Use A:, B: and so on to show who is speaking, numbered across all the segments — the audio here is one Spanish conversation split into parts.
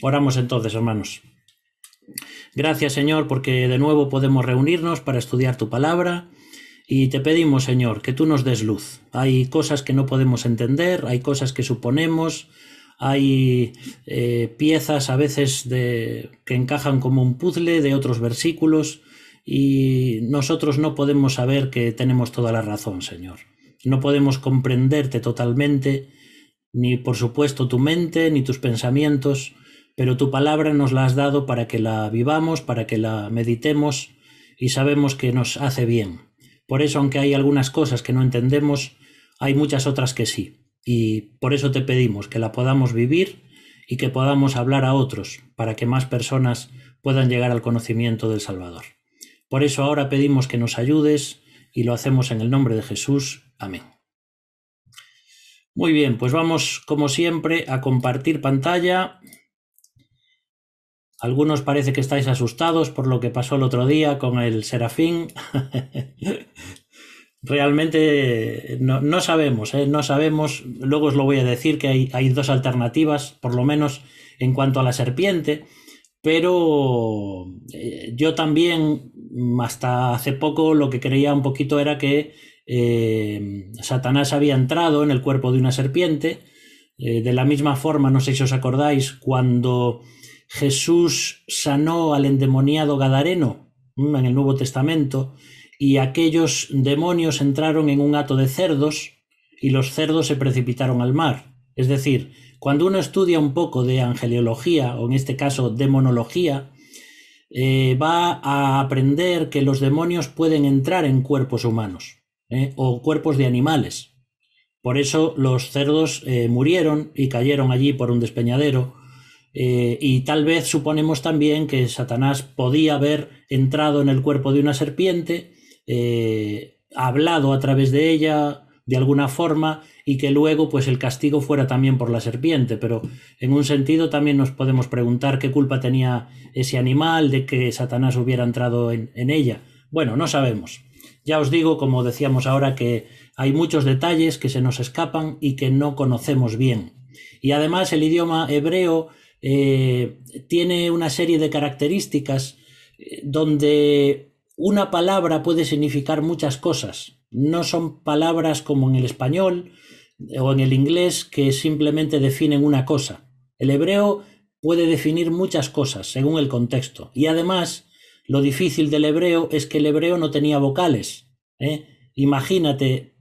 A: Oramos entonces, hermanos. Gracias, Señor, porque de nuevo podemos reunirnos para estudiar tu palabra. Y te pedimos, Señor, que tú nos des luz. Hay cosas que no podemos entender, hay cosas que suponemos, hay eh, piezas a veces de, que encajan como un puzzle de otros versículos y nosotros no podemos saber que tenemos toda la razón, Señor. No podemos comprenderte totalmente, ni por supuesto tu mente, ni tus pensamientos, pero tu palabra nos la has dado para que la vivamos, para que la meditemos y sabemos que nos hace bien. Por eso, aunque hay algunas cosas que no entendemos, hay muchas otras que sí. Y por eso te pedimos que la podamos vivir y que podamos hablar a otros, para que más personas puedan llegar al conocimiento del Salvador. Por eso ahora pedimos que nos ayudes y lo hacemos en el nombre de Jesús. Amén. Muy bien, pues vamos como siempre a compartir pantalla algunos parece que estáis asustados por lo que pasó el otro día con el serafín. Realmente no, sabemos, ¿eh? no sabemos. Luego os lo voy a decir que hay, dos alternativas, por lo menos en cuanto a la serpiente. Pero eh, yo también, mm, hasta hace poco, lo que creía un poquito era que eh, Satanás había entrado en el cuerpo de una serpiente. de la misma forma, no sé si os acordáis, cuando Jesús sanó al endemoniado Gadareno mm, en el Nuevo Testamento y aquellos demonios entraron en un hato de cerdos y los cerdos se precipitaron al mar. Es decir, cuando uno estudia un poco de angeliología, o en este caso demonología, eh, va a aprender que los demonios pueden entrar en cuerpos humanos eh, o cuerpos de animales. Por eso los cerdos eh, murieron y cayeron allí por un despeñadero, eh, y tal vez suponemos también que Satanás podía haber entrado en el cuerpo de una serpiente, eh, hablado a través de ella de alguna forma y que luego pues el castigo fuera también por la serpiente. Pero en un sentido también nos podemos preguntar qué culpa tenía ese animal de que Satanás hubiera entrado en ella. Bueno, no sabemos. Ya os digo, como decíamos ahora, que hay muchos detalles que se nos escapan y que no conocemos bien. Y además el idioma hebreo eh, tiene una serie de características eh, donde una palabra puede significar muchas cosas. No son palabras como en el español eh, o en el inglés que simplemente definen una cosa. El hebreo puede definir muchas cosas según el contexto. Y además, lo difícil del hebreo es que el hebreo no tenía vocales. Imagínate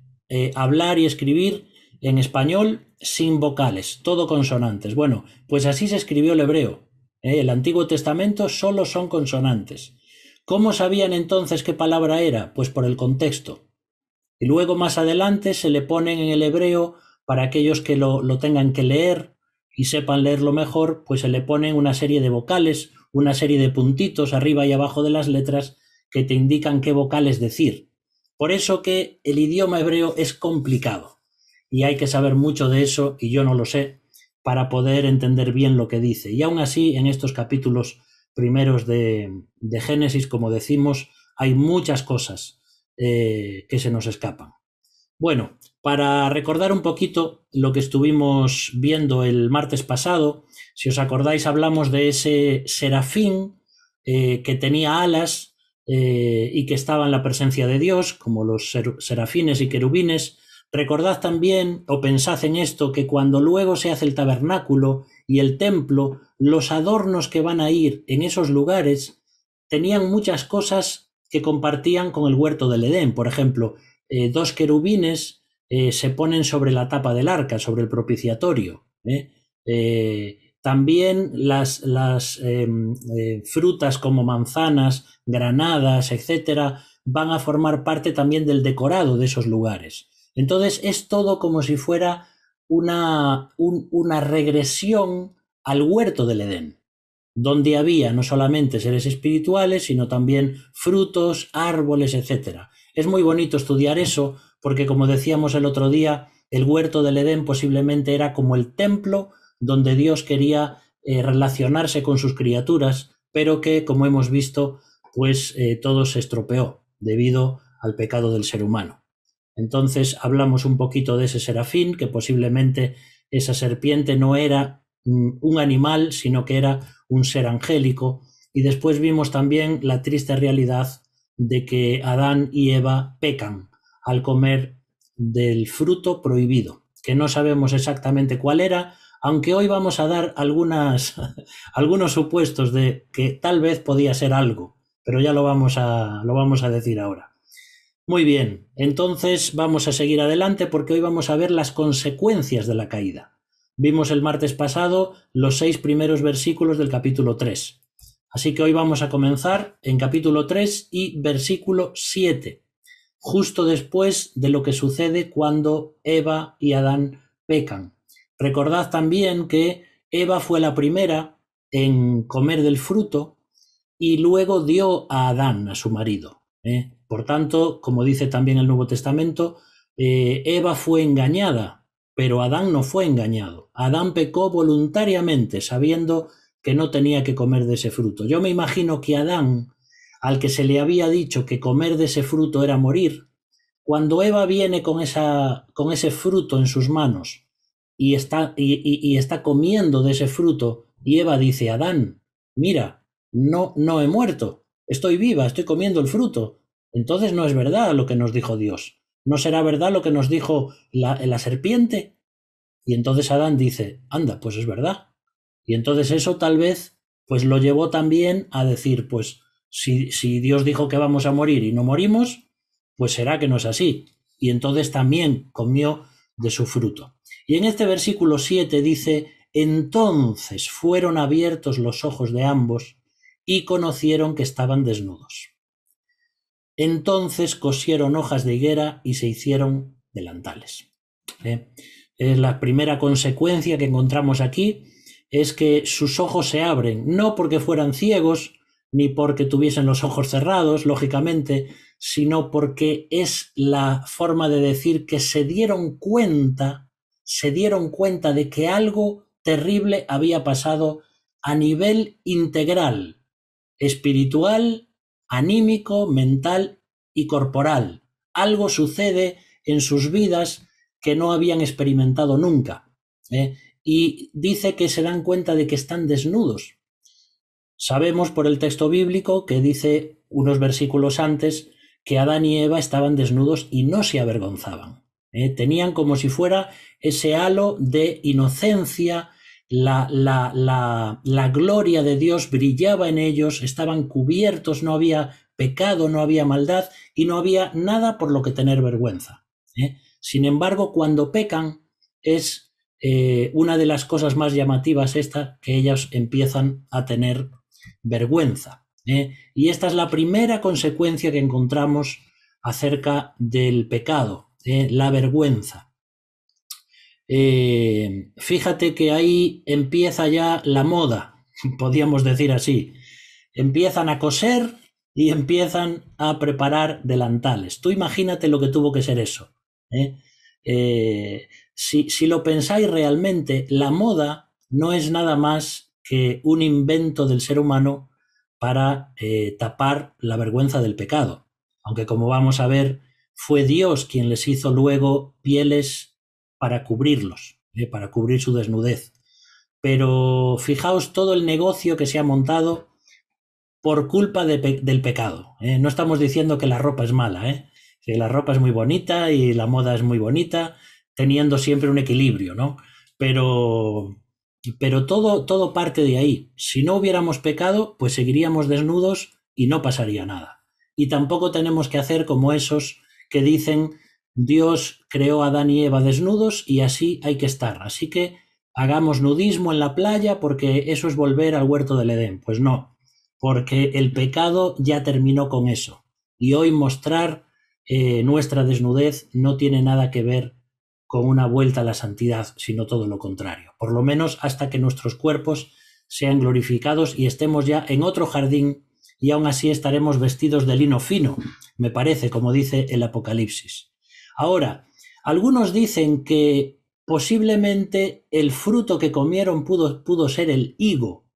A: hablar y escribir en español sin vocales, todo consonantes. Bueno, pues así se escribió el hebreo. ¿eh? El Antiguo Testamento solo son consonantes. ¿Cómo sabían entonces qué palabra era? Pues por el contexto. Y luego más adelante se le ponen en el hebreo, para aquellos que lo tengan que leer y sepan leerlo mejor, pues se le ponen una serie de vocales, una serie de puntitos arriba y abajo de las letras que te indican qué vocales decir. Por eso que el idioma hebreo es complicado y hay que saber mucho de eso, y yo no lo sé, para poder entender bien lo que dice. Y aún así, en estos capítulos primeros de, Génesis, como decimos, hay muchas cosas eh, que se nos escapan. Bueno, para recordar un poquito lo que estuvimos viendo el martes pasado, si os acordáis, hablamos de ese serafín eh, que tenía alas eh, y que estaba en la presencia de Dios, como los serafines y querubines, Recordad también, o pensad en esto, que cuando luego se hace el tabernáculo y el templo, los adornos que van a ir en esos lugares tenían muchas cosas que compartían con el huerto del Edén. Por ejemplo, eh, dos querubines eh, se ponen sobre la tapa del arca, sobre el propiciatorio. ¿eh? también las em, frutas como manzanas, granadas, etcétera, van a formar parte también del decorado de esos lugares. Entonces es todo como si fuera una, una regresión al huerto del Edén, donde había no solamente seres espirituales, sino también frutos, árboles, etc. Es muy bonito estudiar eso, porque como decíamos el otro día, el huerto del Edén posiblemente era como el templo donde Dios quería eh, relacionarse con sus criaturas, pero que, como hemos visto, pues eh, todo se estropeó debido al pecado del ser humano. Entonces hablamos un poquito de ese serafín, que posiblemente esa serpiente no era mm, un animal, sino que era un ser angélico. Y después vimos también la triste realidad de que Adán y Eva pecan al comer del fruto prohibido, que no sabemos exactamente cuál era, aunque hoy vamos a dar algunas, algunos supuestos de que tal vez podía ser algo, pero ya lo vamos a, lo vamos a decir ahora. Muy bien, entonces vamos a seguir adelante porque hoy vamos a ver las consecuencias de la caída. Vimos el martes pasado los seis primeros versículos del capítulo 3. Así que hoy vamos a comenzar en capítulo 3 y versículo 7, justo después de lo que sucede cuando Eva y Adán pecan. Recordad también que Eva fue la primera en comer del fruto y luego dio a Adán, a su marido. ¿eh? Por tanto, como dice también el Nuevo Testamento, eh, Eva fue engañada, pero Adán no fue engañado. Adán pecó voluntariamente, sabiendo que no tenía que comer de ese fruto. Yo me imagino que Adán, al que se le había dicho que comer de ese fruto era morir, cuando Eva viene con, esa, con ese fruto en sus manos y está, y, está comiendo de ese fruto, y Eva dice, Adán, mira, no, no he muerto, estoy viva, estoy comiendo el fruto, entonces no es verdad lo que nos dijo Dios. ¿No será verdad lo que nos dijo la, serpiente? Y entonces Adán dice, anda, pues es verdad. Y entonces eso tal vez pues lo llevó también a decir, pues si, si Dios dijo que vamos a morir y no morimos, pues será que no es así. Y entonces también comió de su fruto. Y en este versículo 7 dice, entonces fueron abiertos los ojos de ambos y conocieron que estaban desnudos. Entonces cosieron hojas de higuera y se hicieron delantales. ¿eh? la primera consecuencia que encontramos aquí es que sus ojos se abren, no porque fueran ciegos, ni porque tuviesen los ojos cerrados, lógicamente, sino porque es la forma de decir que se dieron cuenta, se dieron cuenta de que algo terrible había pasado a nivel integral, espiritual anímico, mental y corporal. Algo sucede en sus vidas que no habían experimentado nunca. ¿eh? Y dice que se dan cuenta de que están desnudos. Sabemos por el texto bíblico que dice unos versículos antes que Adán y Eva estaban desnudos y no se avergonzaban. ¿eh? Tenían como si fuera ese halo de inocencia, la, la, la, la, gloria de Dios brillaba en ellos, estaban cubiertos, no había pecado, no había maldad y no había nada por lo que tener vergüenza. ¿eh? Sin embargo, cuando pecan es eh, una de las cosas más llamativas esta, que ellas empiezan a tener vergüenza. ¿eh? Y esta es la primera consecuencia que encontramos acerca del pecado, la vergüenza. Eh, fíjate que ahí empieza ya la moda, podríamos decir así. Empiezan a coser y empiezan a preparar delantales. Tú imagínate lo que tuvo que ser eso. ¿eh? Eh, si, lo pensáis realmente, la moda no es nada más que un invento del ser humano para tapar la vergüenza del pecado. Aunque como vamos a ver, fue Dios quien les hizo luego pieles para cubrirlos, eh, para cubrir su desnudez. Pero fijaos todo el negocio que se ha montado por culpa del pecado. Eh. No estamos diciendo que la ropa es mala, ¿eh? que la ropa es muy bonita y la moda es muy bonita, teniendo siempre un equilibrio, ¿no? Pero, pero todo, todo parte de ahí. Si no hubiéramos pecado, pues seguiríamos desnudos y no pasaría nada. Y tampoco tenemos que hacer como esos que dicen Dios creó a Adán y Eva desnudos y así hay que estar. Así que hagamos nudismo en la playa porque eso es volver al huerto del Edén. Pues no, porque el pecado ya terminó con eso. Y hoy mostrar eh, nuestra desnudez no tiene nada que ver con una vuelta a la santidad, sino todo lo contrario. Por lo menos hasta que nuestros cuerpos sean glorificados y estemos ya en otro jardín y aún así estaremos vestidos de lino fino, me parece, como dice el Apocalipsis. Ahora, algunos dicen que posiblemente el fruto que comieron pudo, ser el higo,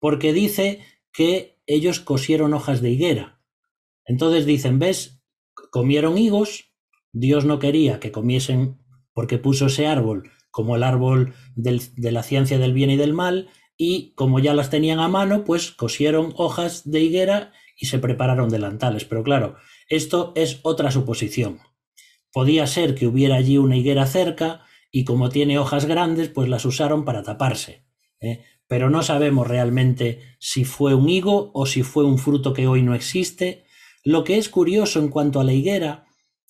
A: porque dice que ellos cosieron hojas de higuera. Entonces dicen, ¿ves? Comieron higos, Dios no quería que comiesen porque puso ese árbol como el árbol de la ciencia del bien y del mal, y como ya las tenían a mano, pues cosieron hojas de higuera y se prepararon delantales. Pero claro, esto es otra suposición. Podía ser que hubiera allí una higuera cerca y como tiene hojas grandes, pues las usaron para taparse. ¿eh? Pero no sabemos realmente si fue un higo o si fue un fruto que hoy no existe. Lo que es curioso en cuanto a la higuera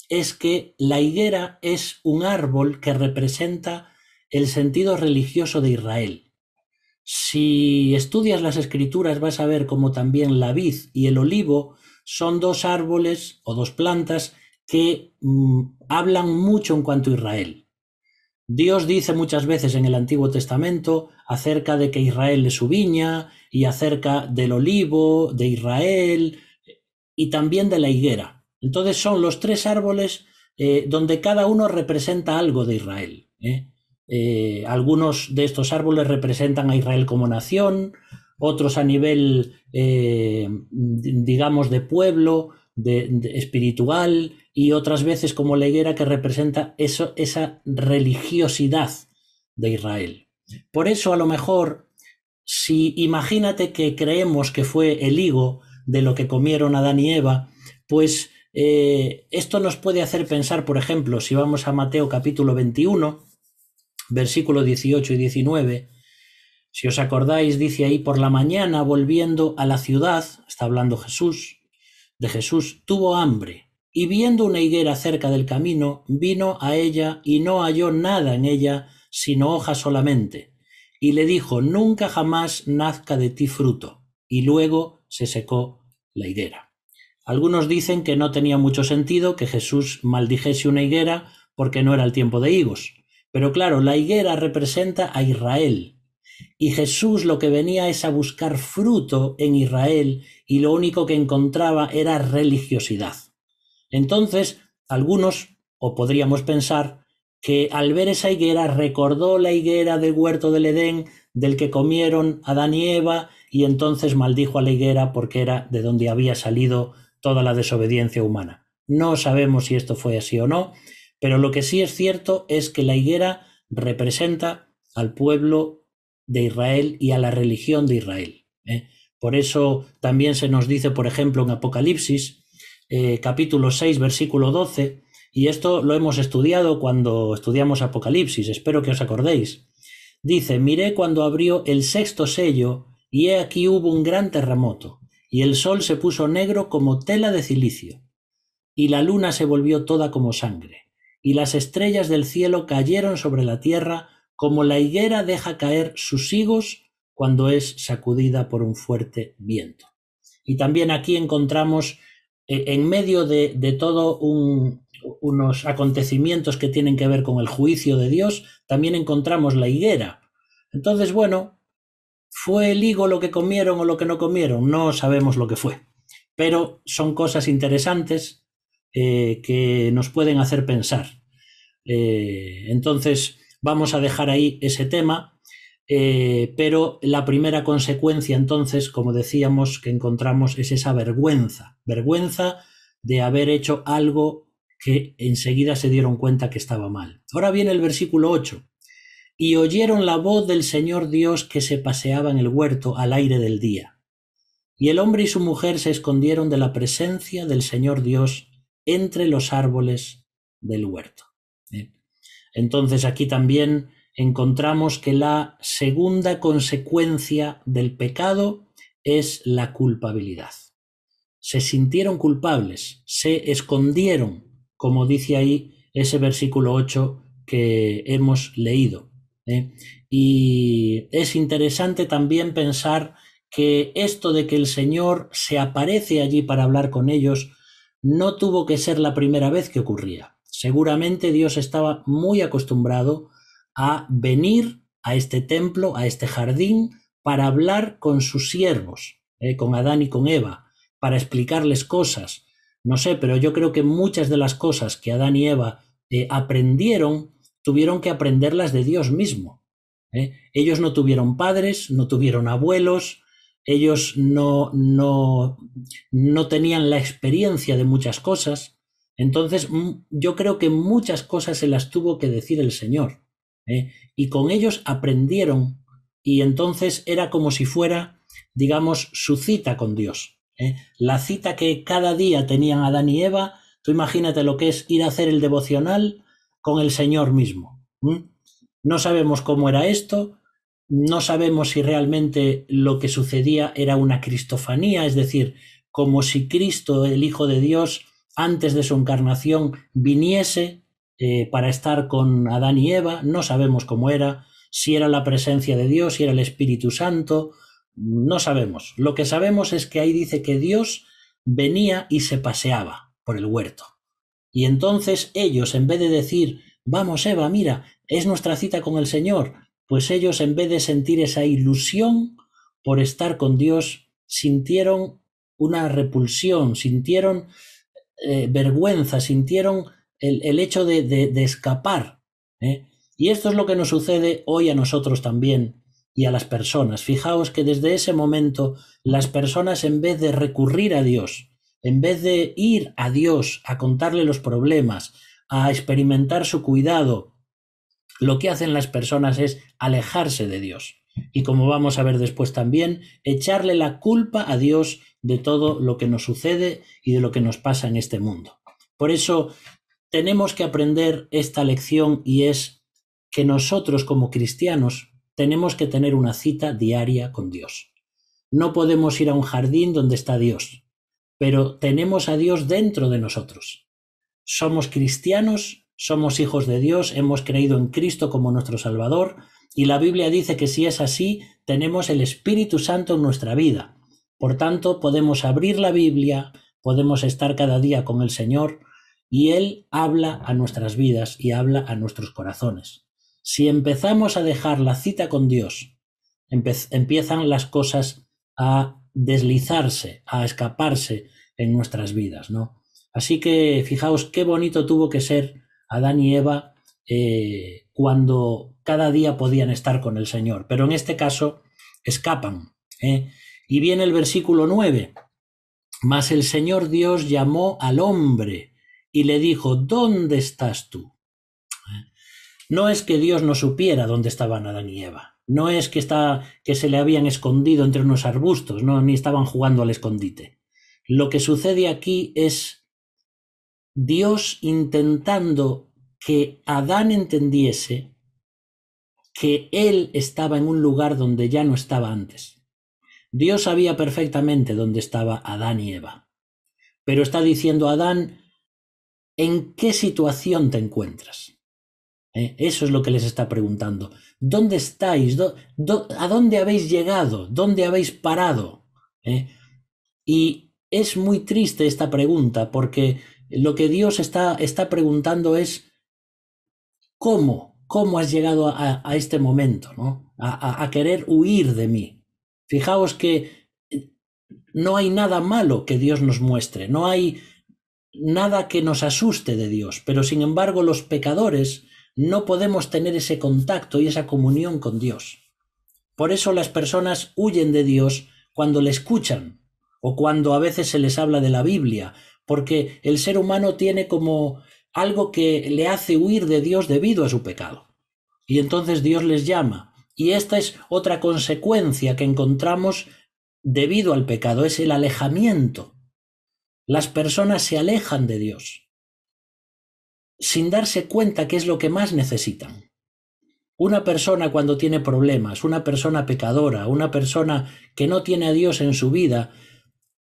A: es que la higuera es un árbol que representa el sentido religioso de Israel. Si estudias las escrituras vas a ver cómo también la vid y el olivo son dos árboles o dos plantas que mm, hablan mucho en cuanto a Israel. Dios dice muchas veces en el Antiguo Testamento acerca de que Israel es su viña y acerca del olivo, de Israel y también de la higuera. Entonces son los tres árboles eh, donde cada uno representa algo de Israel. ¿eh? Eh, algunos de estos árboles representan a Israel como nación, otros a nivel, digamos, de pueblo, de espiritual, y otras veces como la higuera que representa eso, esa religiosidad de Israel. Por eso a lo mejor, si imagínate que creemos que fue el higo de lo que comieron Adán y Eva, pues eh, esto nos puede hacer pensar, por ejemplo, si vamos a Mateo capítulo 21, versículo 18 y 19, si os acordáis, dice ahí, por la mañana volviendo a la ciudad, está hablando Jesús, de Jesús, tuvo hambre y viendo una higuera cerca del camino, vino a ella y no halló nada en ella sino hojas solamente, y le dijo, nunca jamás nazca de ti fruto, y luego se secó la higuera. Algunos dicen que no tenía mucho sentido que Jesús maldijese una higuera porque no era el tiempo de higos, pero claro, la higuera representa a Israel, y Jesús lo que venía es a buscar fruto en Israel, y lo único que encontraba era religiosidad. Entonces, algunos, o podríamos pensar, que al ver esa higuera recordó la higuera del huerto del Edén, del que comieron Adán y Eva, y entonces maldijo a la higuera porque era de donde había salido toda la desobediencia humana. No sabemos si esto fue así o no, pero lo que sí es cierto es que la higuera representa al pueblo de Israel y a la religión de Israel. ¿eh? Por eso también se nos dice, por ejemplo, en Apocalipsis, eh, capítulo 6, versículo 12, y esto lo hemos estudiado cuando estudiamos Apocalipsis, espero que os acordéis. Dice, miré cuando abrió el sexto sello, y he aquí hubo un gran terremoto, y el sol se puso negro como tela de cilicio, y la luna se volvió toda como sangre, y las estrellas del cielo cayeron sobre la tierra, como la higuera deja caer sus higos cuando es sacudida por un fuerte viento. Y también aquí encontramos eh, en medio de, todos todo unos acontecimientos que tienen que ver con el juicio de Dios, también encontramos la higuera. Entonces, bueno, ¿fue el higo lo que comieron o lo que no comieron? No sabemos lo que fue, pero son cosas interesantes eh, que nos pueden hacer pensar. Eh, entonces, vamos a dejar ahí ese tema eh, pero la primera consecuencia, entonces, como decíamos, que encontramos es esa vergüenza, vergüenza de haber hecho algo que enseguida se dieron cuenta que estaba mal. Ahora viene el versículo 8. Y oyeron la voz del Señor Dios que se paseaba en el huerto al aire del día. Y el hombre y su mujer se escondieron de la presencia del Señor Dios entre los árboles del huerto. Entonces aquí también encontramos que la segunda consecuencia del pecado es la culpabilidad. Se sintieron culpables, se escondieron, como dice ahí ese versículo 8 que hemos leído. ¿eh? Y es interesante también pensar que esto de que el Señor se aparece allí para hablar con ellos no tuvo que ser la primera vez que ocurría. Seguramente Dios estaba muy acostumbrado a venir a este templo, a este jardín, para hablar con sus siervos, eh, con Adán y con Eva, para explicarles cosas. No sé, pero yo creo que muchas de las cosas que Adán y Eva eh, aprendieron, tuvieron que aprenderlas de Dios mismo. Eh. Ellos no tuvieron padres, no tuvieron abuelos, ellos no, no tenían la experiencia de muchas cosas. Entonces, yo creo que muchas cosas se las tuvo que decir el Señor. ¿eh? Y con ellos aprendieron y entonces era como si fuera, digamos, su cita con Dios. ¿eh? La cita que cada día tenían Adán y Eva, tú imagínate lo que es ir a hacer el devocional con el Señor mismo. No sabemos cómo era esto, no sabemos si realmente lo que sucedía era una cristofanía, es decir, como si Cristo, el Hijo de Dios, antes de su encarnación, viniese eh, para estar con Adán y Eva, no sabemos cómo era, si era la presencia de Dios, si era el Espíritu Santo, no sabemos. Lo que sabemos es que ahí dice que Dios venía y se paseaba por el huerto. Y entonces ellos, en vez de decir, vamos Eva, mira, es nuestra cita con el Señor, pues ellos, en vez de sentir esa ilusión por estar con Dios, sintieron una repulsión, sintieron eh, vergüenza, sintieron el, hecho de, de, escapar. ¿eh? Y esto es lo que nos sucede hoy a nosotros también y a las personas. Fijaos que desde ese momento las personas en vez de recurrir a Dios, en vez de ir a Dios a contarle los problemas, a experimentar su cuidado, lo que hacen las personas es alejarse de Dios. Y como vamos a ver después también, echarle la culpa a Dios de todo lo que nos sucede y de lo que nos pasa en este mundo. Por eso tenemos que aprender esta lección y es que nosotros como cristianos tenemos que tener una cita diaria con Dios. No podemos ir a un jardín donde está Dios, pero tenemos a Dios dentro de nosotros. Somos cristianos, somos hijos de Dios, hemos creído en Cristo como nuestro Salvador, y la Biblia dice que si es así, tenemos el Espíritu Santo en nuestra vida. Por tanto, podemos abrir la Biblia, podemos estar cada día con el Señor, y Él habla a nuestras vidas y habla a nuestros corazones. Si empezamos a dejar la cita con Dios, empiezan las cosas a deslizarse, a escaparse en nuestras vidas, ¿no? Así que fijaos qué bonito tuvo que ser Adán y Eva eh, cuando cada día podían estar con el Señor, pero en este caso escapan. ¿eh? Y viene el versículo 9, mas el Señor Dios llamó al hombre y le dijo, ¿dónde estás tú? No es que Dios no supiera dónde estaban Adán y Eva. No es que, está, que se le habían escondido entre unos arbustos, no, ni estaban jugando al escondite. Lo que sucede aquí es Dios intentando que Adán entendiese que él estaba en un lugar donde ya no estaba antes. Dios sabía perfectamente dónde estaba Adán y Eva. Pero está diciendo a Adán, en qué situación te encuentras. ¿Eh? Eso es lo que les está preguntando. ¿Dónde estáis? a dónde habéis llegado? ¿Dónde habéis parado? ¿Eh? Y es muy triste esta pregunta porque lo que Dios está, está preguntando es ¿cómo? ¿Cómo has llegado a, este momento? ¿no? a, a querer huir de mí. Fijaos que eh, no hay nada malo que Dios nos muestre, no hay nada que nos asuste de Dios, pero sin embargo los pecadores no podemos tener ese contacto y esa comunión con Dios. Por eso las personas huyen de Dios cuando le escuchan o cuando a veces se les habla de la Biblia, porque el ser humano tiene como algo que le hace huir de Dios debido a su pecado. Y entonces Dios les llama. Y esta es otra consecuencia que encontramos debido al pecado, es el alejamiento las personas se alejan de Dios sin darse cuenta que es lo que más necesitan. Una persona cuando tiene problemas, una persona pecadora, una persona que no tiene a Dios en su vida,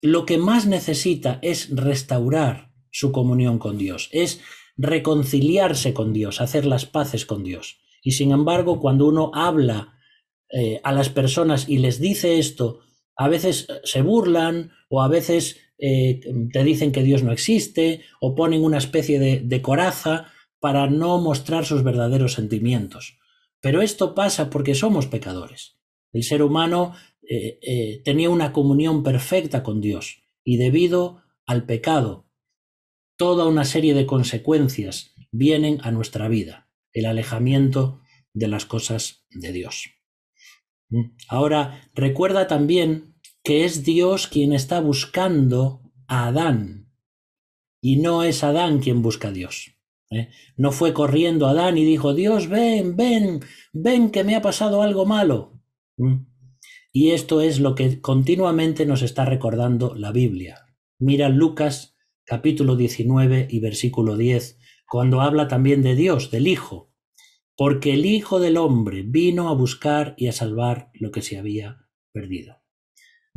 A: lo que más necesita es restaurar su comunión con Dios, es reconciliarse con Dios, hacer las paces con Dios. Y sin embargo, cuando uno habla eh, a las personas y les dice esto, a veces se burlan o a veces eh, te dicen que Dios no existe o ponen una especie de, coraza para no mostrar sus verdaderos sentimientos. Pero esto pasa porque somos pecadores. El ser humano eh, eh, tenía una comunión perfecta con Dios y debido al pecado, toda una serie de consecuencias vienen a nuestra vida, el alejamiento de las cosas de Dios. Mm. Ahora, recuerda también que es Dios quien está buscando a Adán. Y no es Adán quien busca a Dios. ¿eh? No fue corriendo Adán y dijo, Dios, ven, ven, ven que me ha pasado algo malo. ¿Mm? Y esto es lo que continuamente nos está recordando la Biblia. Mira Lucas capítulo 19 y versículo 10, cuando habla también de Dios, del Hijo, porque el Hijo del Hombre vino a buscar y a salvar lo que se había perdido.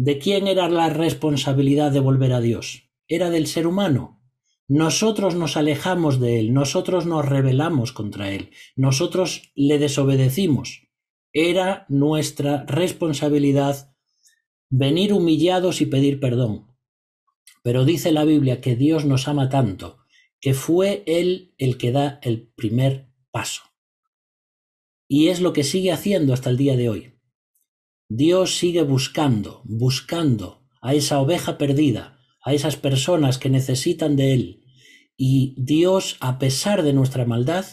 A: ¿De quién era la responsabilidad de volver a Dios? Era del ser humano. Nosotros nos alejamos de Él, nosotros nos rebelamos contra Él, nosotros le desobedecimos. Era nuestra responsabilidad venir humillados y pedir perdón. Pero dice la Biblia que Dios nos ama tanto, que fue Él el que da el primer paso. Y es lo que sigue haciendo hasta el día de hoy. Dios sigue buscando, buscando a esa oveja perdida, a esas personas que necesitan de Él. Y Dios, a pesar de nuestra maldad,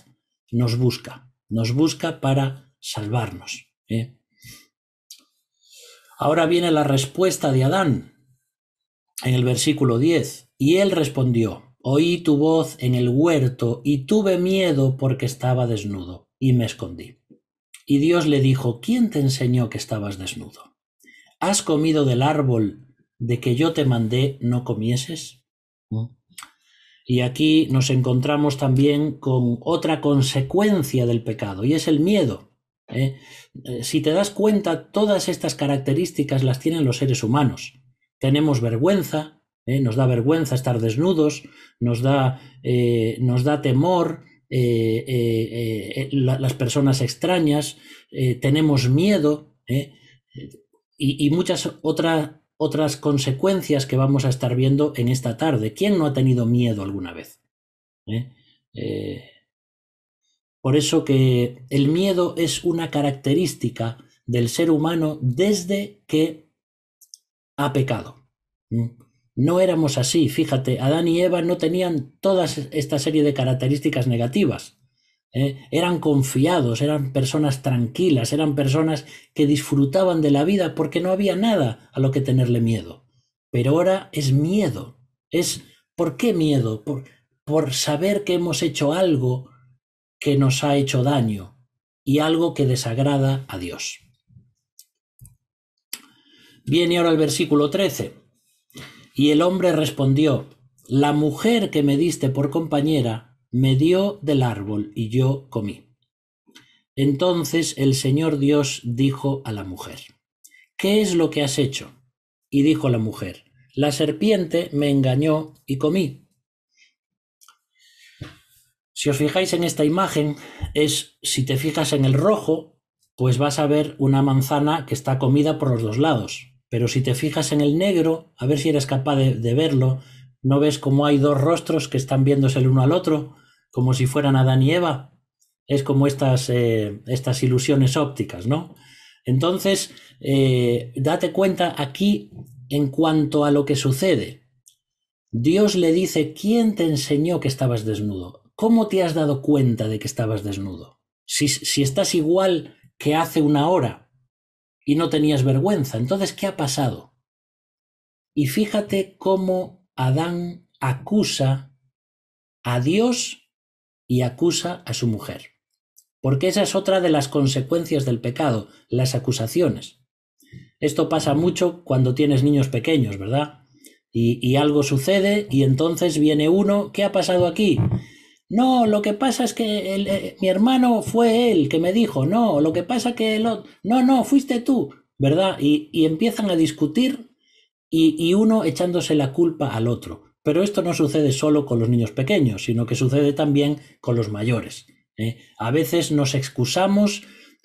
A: nos busca, nos busca para salvarnos. ¿eh? Ahora viene la respuesta de Adán en el versículo 10. Y él respondió, oí tu voz en el huerto y tuve miedo porque estaba desnudo y me escondí. Y Dios le dijo, ¿quién te enseñó que estabas desnudo? ¿Has comido del árbol de que yo te mandé no comieses? Y aquí nos encontramos también con otra consecuencia del pecado, y es el miedo. ¿eh? Eh, si te das cuenta, todas estas características las tienen los seres humanos. Tenemos vergüenza, ¿eh? nos da vergüenza estar desnudos, nos da, nos da temor, eh, eh, eh, las personas extrañas, tenemos miedo y, muchas otras otras consecuencias que vamos a estar viendo en esta tarde. ¿Quién no ha tenido miedo alguna vez? Por eso que el miedo es una característica del ser humano desde que ha pecado. No éramos así, fíjate, Adán y Eva no tenían toda esta serie de características negativas. ¿eh? Eran confiados, eran personas tranquilas, eran personas que disfrutaban de la vida porque no había nada a lo que tenerle miedo. Pero ahora es miedo. Es ¿por qué miedo? Por, por saber que hemos hecho algo que nos ha hecho daño y algo que desagrada a Dios. Viene ahora el versículo 13. Y el hombre respondió, La mujer que me diste por compañera me dio del árbol y yo comí. Entonces el Señor Dios dijo a la mujer, ¿Qué es lo que has hecho? Y dijo la mujer, La serpiente me engañó y comí. Si os fijáis en esta imagen, es si te fijas en el rojo, pues vas a ver una manzana que está comida por los dos lados. Pero si te fijas en el negro, a ver si eres capaz de, verlo, ¿no ves cómo hay dos rostros que están viéndose el uno al otro, como si fueran Adán y Eva? Es como estas, eh, estas ilusiones ópticas, ¿no? Entonces, eh, date cuenta aquí en cuanto a lo que sucede. Dios le dice, ¿quién te enseñó que estabas desnudo? ¿Cómo te has dado cuenta de que estabas desnudo? Si, si estás igual que hace una hora, y no tenías vergüenza. Entonces, ¿qué ha pasado? Y fíjate cómo Adán acusa a Dios y acusa a su mujer. Porque esa es otra de las consecuencias del pecado, las acusaciones. Esto pasa mucho cuando tienes niños pequeños, ¿verdad? Y, y algo sucede y entonces viene uno, ¿qué ha pasado aquí? No, lo que pasa es que eh, mi hermano fue él que me dijo, no, lo que pasa que el otro, no, no, fuiste tú, ¿verdad? Y, empiezan a discutir y, uno echándose la culpa al otro. Pero esto no sucede solo con los niños pequeños, sino que sucede también con los mayores. ¿eh? A veces nos excusamos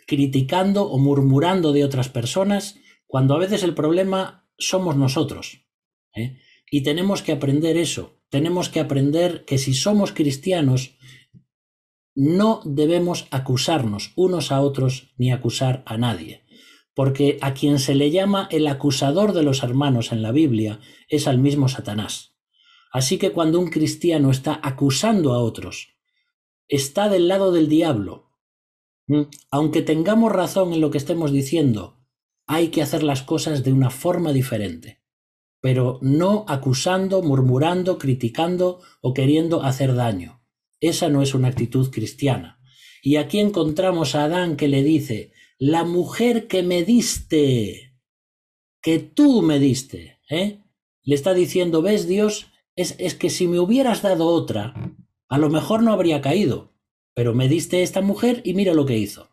A: criticando o murmurando de otras personas cuando a veces el problema somos nosotros. ¿eh? Y tenemos que aprender eso, tenemos que aprender que si somos cristianos, no debemos acusarnos unos a otros ni acusar a nadie, porque a quien se le llama el acusador de los hermanos en la Biblia es al mismo Satanás. Así que cuando un cristiano está acusando a otros, está del lado del diablo. ¿Mm? Aunque tengamos razón en lo que estemos diciendo, hay que hacer las cosas de una forma diferente pero no acusando, murmurando, criticando o queriendo hacer daño. Esa no es una actitud cristiana. Y aquí encontramos a Adán que le dice, la mujer que me diste, que tú me diste, ¿eh? le está diciendo, ves Dios, es, que si me hubieras dado otra, a lo mejor no habría caído, pero me diste esta mujer y mira lo que hizo.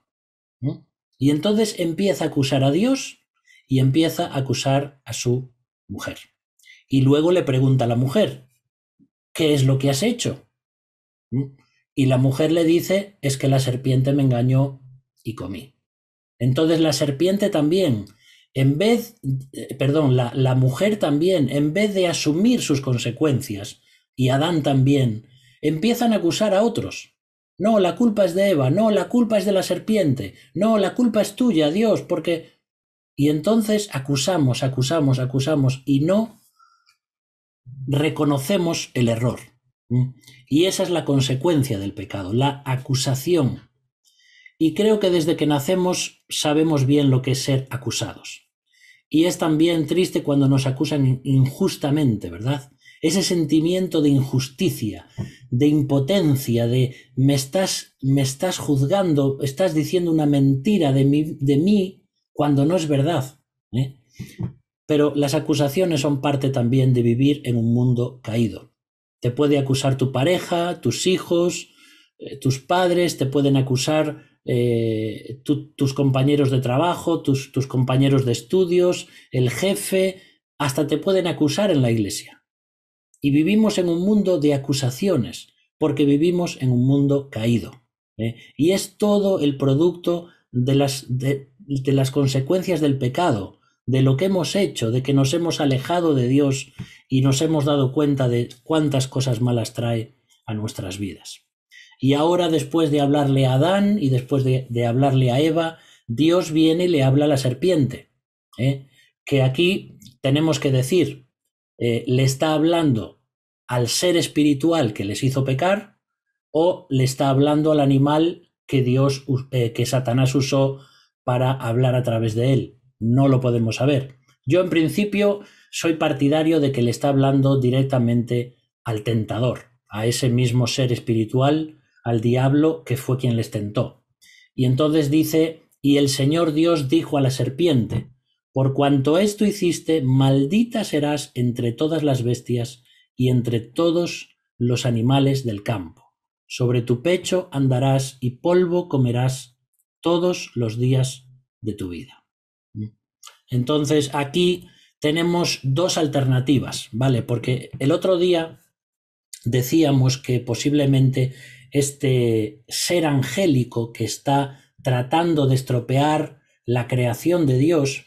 A: Y entonces empieza a acusar a Dios y empieza a acusar a su mujer. Y luego le pregunta a la mujer, ¿qué es lo que has hecho? ¿Mm? Y la mujer le dice, es que la serpiente me engañó y comí. Entonces la serpiente también, en vez, eh, perdón, la, la mujer también, en vez de asumir sus consecuencias, y Adán también, empiezan a acusar a otros. No, la culpa es de Eva, no, la culpa es de la serpiente, no, la culpa es tuya, Dios, porque y entonces acusamos, acusamos, acusamos y no reconocemos el error. ¿Mm? Y esa es la consecuencia del pecado, la acusación. Y creo que desde que nacemos sabemos bien lo que es ser acusados. Y es también triste cuando nos acusan injustamente, ¿verdad? Ese sentimiento de injusticia, de impotencia, de me estás, me estás juzgando, estás diciendo una mentira de mí, de mí cuando no es verdad. ¿eh? Pero las acusaciones son parte también de vivir en un mundo caído. Te puede acusar tu pareja, tus hijos, eh, tus padres, te pueden acusar eh, tus compañeros de trabajo, tus, compañeros de estudios, el jefe, hasta te pueden acusar en la iglesia. Y vivimos en un mundo de acusaciones, porque vivimos en un mundo caído. Y es todo el producto de las, de las consecuencias del pecado, de lo que hemos hecho, de que nos hemos alejado de Dios y nos hemos dado cuenta de cuántas cosas malas trae a nuestras vidas. Y ahora, después de hablarle a Adán y después de, hablarle a Eva, Dios viene y le habla a la serpiente. ¿eh? Que aquí tenemos que decir, eh, le está hablando al ser espiritual que les hizo pecar o le está hablando al animal que Dios, eh, que Satanás usó para hablar a través de él. No lo podemos saber. Yo en principio soy partidario de que le está hablando directamente al tentador, a ese mismo ser espiritual, al diablo que fue quien les tentó. Y entonces dice, y el Señor Dios dijo a la serpiente, por cuanto esto hiciste, maldita serás entre todas las bestias y entre todos los animales del campo. Sobre tu pecho andarás y polvo comerás todos los días de tu vida. Entonces, aquí tenemos dos alternativas, ¿vale? Porque el otro día decíamos que posiblemente este ser angélico que está tratando de estropear la creación de Dios,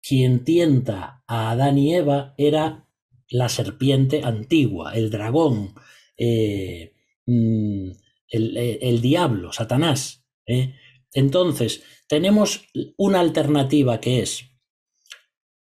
A: quien tienta a Adán y Eva era la serpiente antigua, el dragón, eh, mm, el, el, diablo, Satanás. ¿eh? Entonces, tenemos una alternativa que es,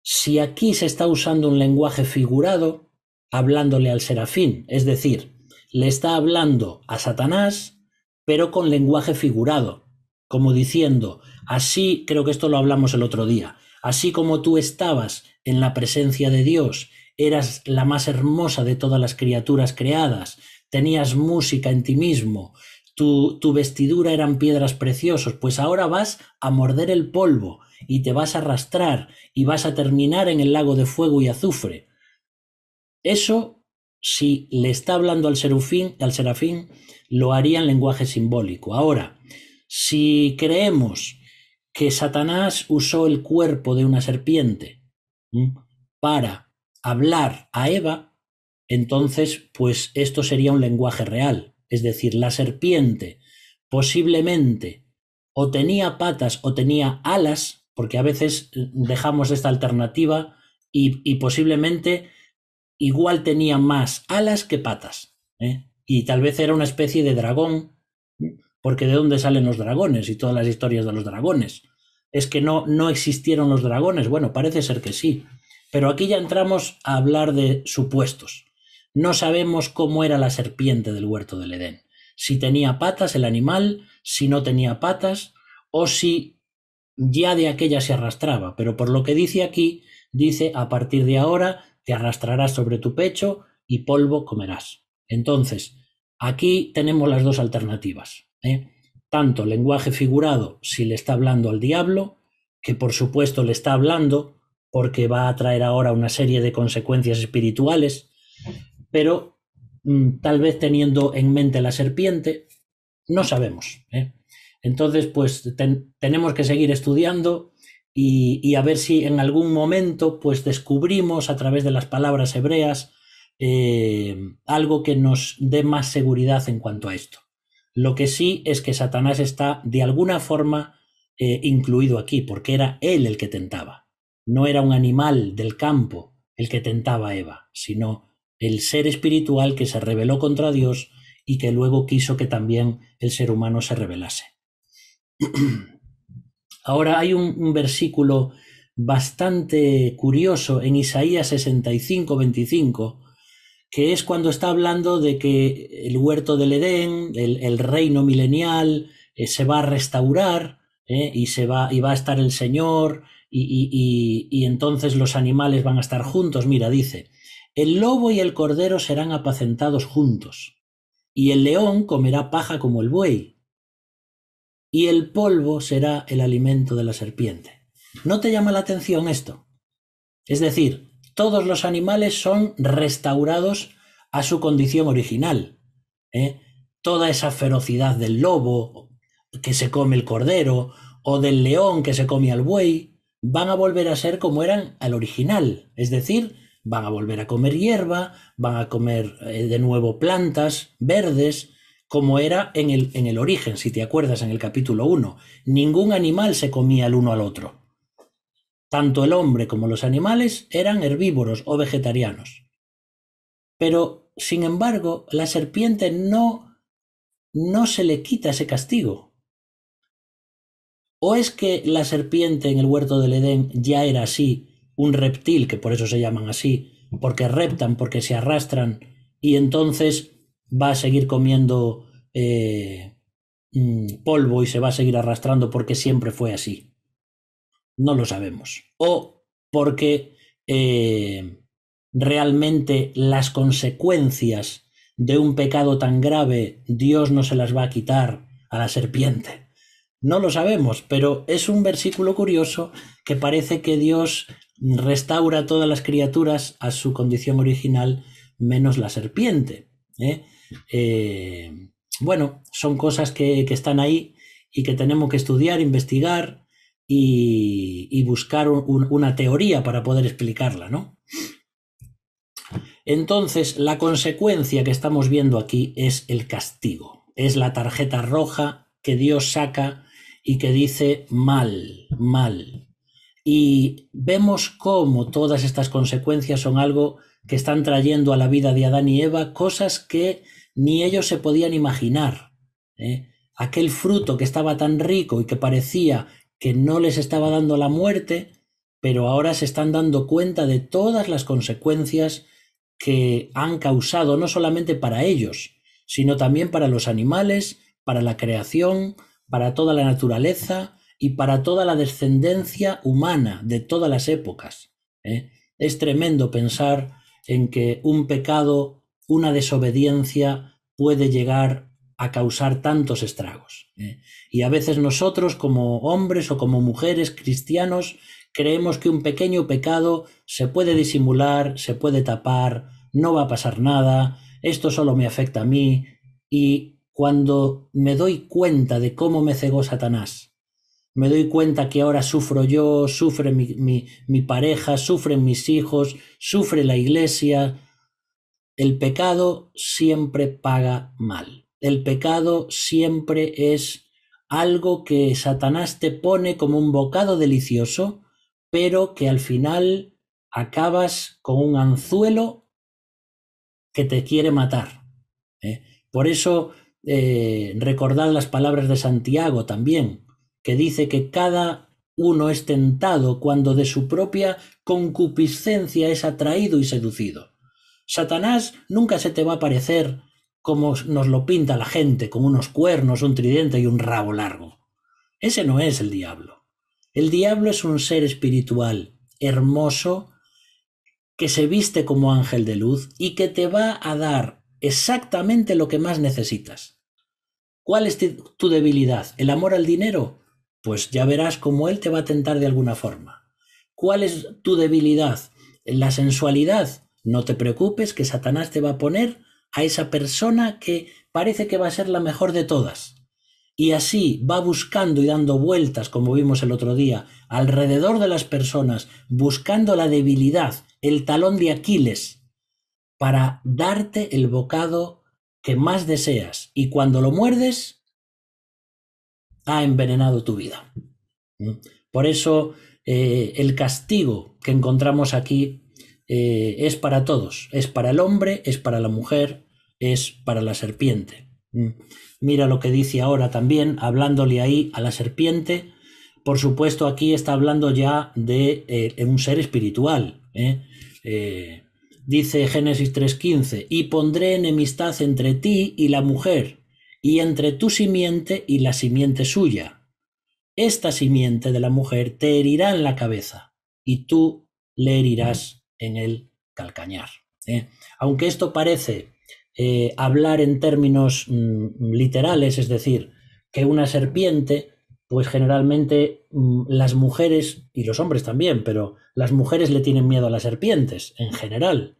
A: si aquí se está usando un lenguaje figurado, hablándole al serafín, es decir, le está hablando a Satanás, pero con lenguaje figurado, como diciendo, así, creo que esto lo hablamos el otro día, así como tú estabas en la presencia de Dios, eras la más hermosa de todas las criaturas creadas, tenías música en ti mismo, tu, vestidura eran piedras preciosas, pues ahora vas a morder el polvo y te vas a arrastrar y vas a terminar en el lago de fuego y azufre. Eso, si le está hablando al, serufín, al serafín, lo haría en lenguaje simbólico. Ahora, si creemos que Satanás usó el cuerpo de una serpiente para hablar a Eva, entonces, pues esto sería un lenguaje real es decir, la serpiente, posiblemente o tenía patas o tenía alas, porque a veces eh, dejamos esta alternativa y, posiblemente igual tenía más alas que patas. ¿eh? Y tal vez era una especie de dragón, porque de dónde salen los dragones y todas las historias de los dragones. Es que no, no existieron los dragones. Bueno, parece ser que sí. Pero aquí ya entramos a hablar de supuestos. No sabemos cómo era la serpiente del huerto del Edén, si tenía patas el animal, si no tenía patas, o si ya de aquella se arrastraba, pero por lo que dice aquí, dice, a partir de ahora te arrastrarás sobre tu pecho y polvo comerás. Entonces, aquí tenemos las dos alternativas. ¿eh? Tanto lenguaje figurado si le está hablando al diablo, que por supuesto le está hablando porque va a traer ahora una serie de consecuencias espirituales, pero mm, tal vez teniendo en mente la serpiente, no sabemos. ¿eh? Entonces, pues tenemos que seguir estudiando y, a ver si en algún momento, pues descubrimos a través de las palabras hebreas eh, algo que nos dé más seguridad en cuanto a esto. Lo que sí es que Satanás está de alguna forma eh, incluido aquí, porque era él el que tentaba. No era un animal del campo el que tentaba a Eva, sino el ser espiritual que se rebeló contra Dios y que luego quiso que también el ser humano se rebelase. Ahora hay un, versículo bastante curioso en Isaías 65, 25, que es cuando está hablando de que el huerto del Edén, el, reino milenial, eh, se va a restaurar eh, y, se va, y va a estar el Señor y entonces los animales van a estar juntos. Mira, dice, el lobo y el cordero serán apacentados juntos, y el león comerá paja como el buey, y el polvo será el alimento de la serpiente. ¿No te llama la atención esto? Es decir, todos los animales son restaurados a su condición original. ¿eh? Toda esa ferocidad del lobo que se come el cordero o del león que se come al buey van a volver a ser como eran al original, es decir, van a volver a comer hierba, van a comer eh, de nuevo plantas verdes, como era en el, en el origen, si te acuerdas, en el capítulo 1. Ningún animal se comía el uno al otro. Tanto el hombre como los animales eran herbívoros o vegetarianos. Pero, sin embargo, la serpiente no, no se le quita ese castigo. ¿O es que la serpiente en el huerto del Edén ya era así un reptil, que por eso se llaman así, porque reptan, porque se arrastran, y entonces va a seguir comiendo eh, mm, polvo y se va a seguir arrastrando porque siempre fue así. No lo sabemos. O porque eh, realmente las consecuencias de un pecado tan grave Dios no se las va a quitar a la serpiente. No lo sabemos, pero es un versículo curioso que parece que Dios restaura todas las criaturas a su condición original, menos la serpiente. ¿eh? eh bueno, son cosas que, están ahí y que tenemos que estudiar, investigar y, buscar una teoría para poder explicarla, ¿no? Entonces, la consecuencia que estamos viendo aquí es el castigo, es la tarjeta roja que Dios saca y que dice mal, mal, y vemos cómo todas estas consecuencias son algo que están trayendo a la vida de Adán y Eva cosas que ni ellos se podían imaginar. ¿eh? Aquel fruto que estaba tan rico y que parecía que no les estaba dando la muerte, pero ahora se están dando cuenta de todas las consecuencias que han causado, no solamente para ellos, sino también para los animales, para la creación, para toda la naturaleza, y para toda la descendencia humana de todas las épocas. ¿eh? Es tremendo pensar en que un pecado, una desobediencia puede llegar a causar tantos estragos. ¿eh? Y a veces nosotros como hombres o como mujeres cristianos creemos que un pequeño pecado se puede disimular, se puede tapar, no va a pasar nada, esto solo me afecta a mí. Y cuando me doy cuenta de cómo me cegó Satanás, me doy cuenta que ahora sufro yo, sufre mi, mi, pareja, sufren mis hijos, sufre la iglesia. El pecado siempre paga mal. El pecado siempre es algo que Satanás te pone como un bocado delicioso, pero que al final acabas con un anzuelo que te quiere matar. ¿eh? Por eso eh, recordad las palabras de Santiago también, que dice que cada uno es tentado cuando de su propia concupiscencia es atraído y seducido. Satanás nunca se te va a parecer como nos lo pinta la gente, con unos cuernos, un tridente y un rabo largo. Ese no es el diablo. El diablo es un ser espiritual, hermoso, que se viste como ángel de luz y que te va a dar exactamente lo que más necesitas. ¿Cuál es tu debilidad? ¿El amor al dinero? pues ya verás cómo él te va a tentar de alguna forma. ¿Cuál es tu debilidad? La sensualidad. No te preocupes que Satanás te va a poner a esa persona que parece que va a ser la mejor de todas. Y así va buscando y dando vueltas, como vimos el otro día, alrededor de las personas, buscando la debilidad, el talón de Aquiles, para darte el bocado que más deseas. Y cuando lo muerdes, ha envenenado tu vida. ¿Mm? Por eso eh, el castigo que encontramos aquí eh, es para todos, es para el hombre, es para la mujer, es para la serpiente. ¿Mm? Mira lo que dice ahora también, hablándole ahí a la serpiente. Por supuesto, aquí está hablando ya de eh, un ser espiritual. dice Génesis 3.15, y pondré enemistad entre ti y la mujer, y entre tu simiente y la simiente suya. Esta simiente de la mujer te herirá en la cabeza y tú le herirás en el calcañar. ¿eh? Aunque esto parece eh, hablar en términos mm, literales, es decir, que una serpiente, pues generalmente mm, las mujeres, y los hombres también, pero las mujeres le tienen miedo a las serpientes en general.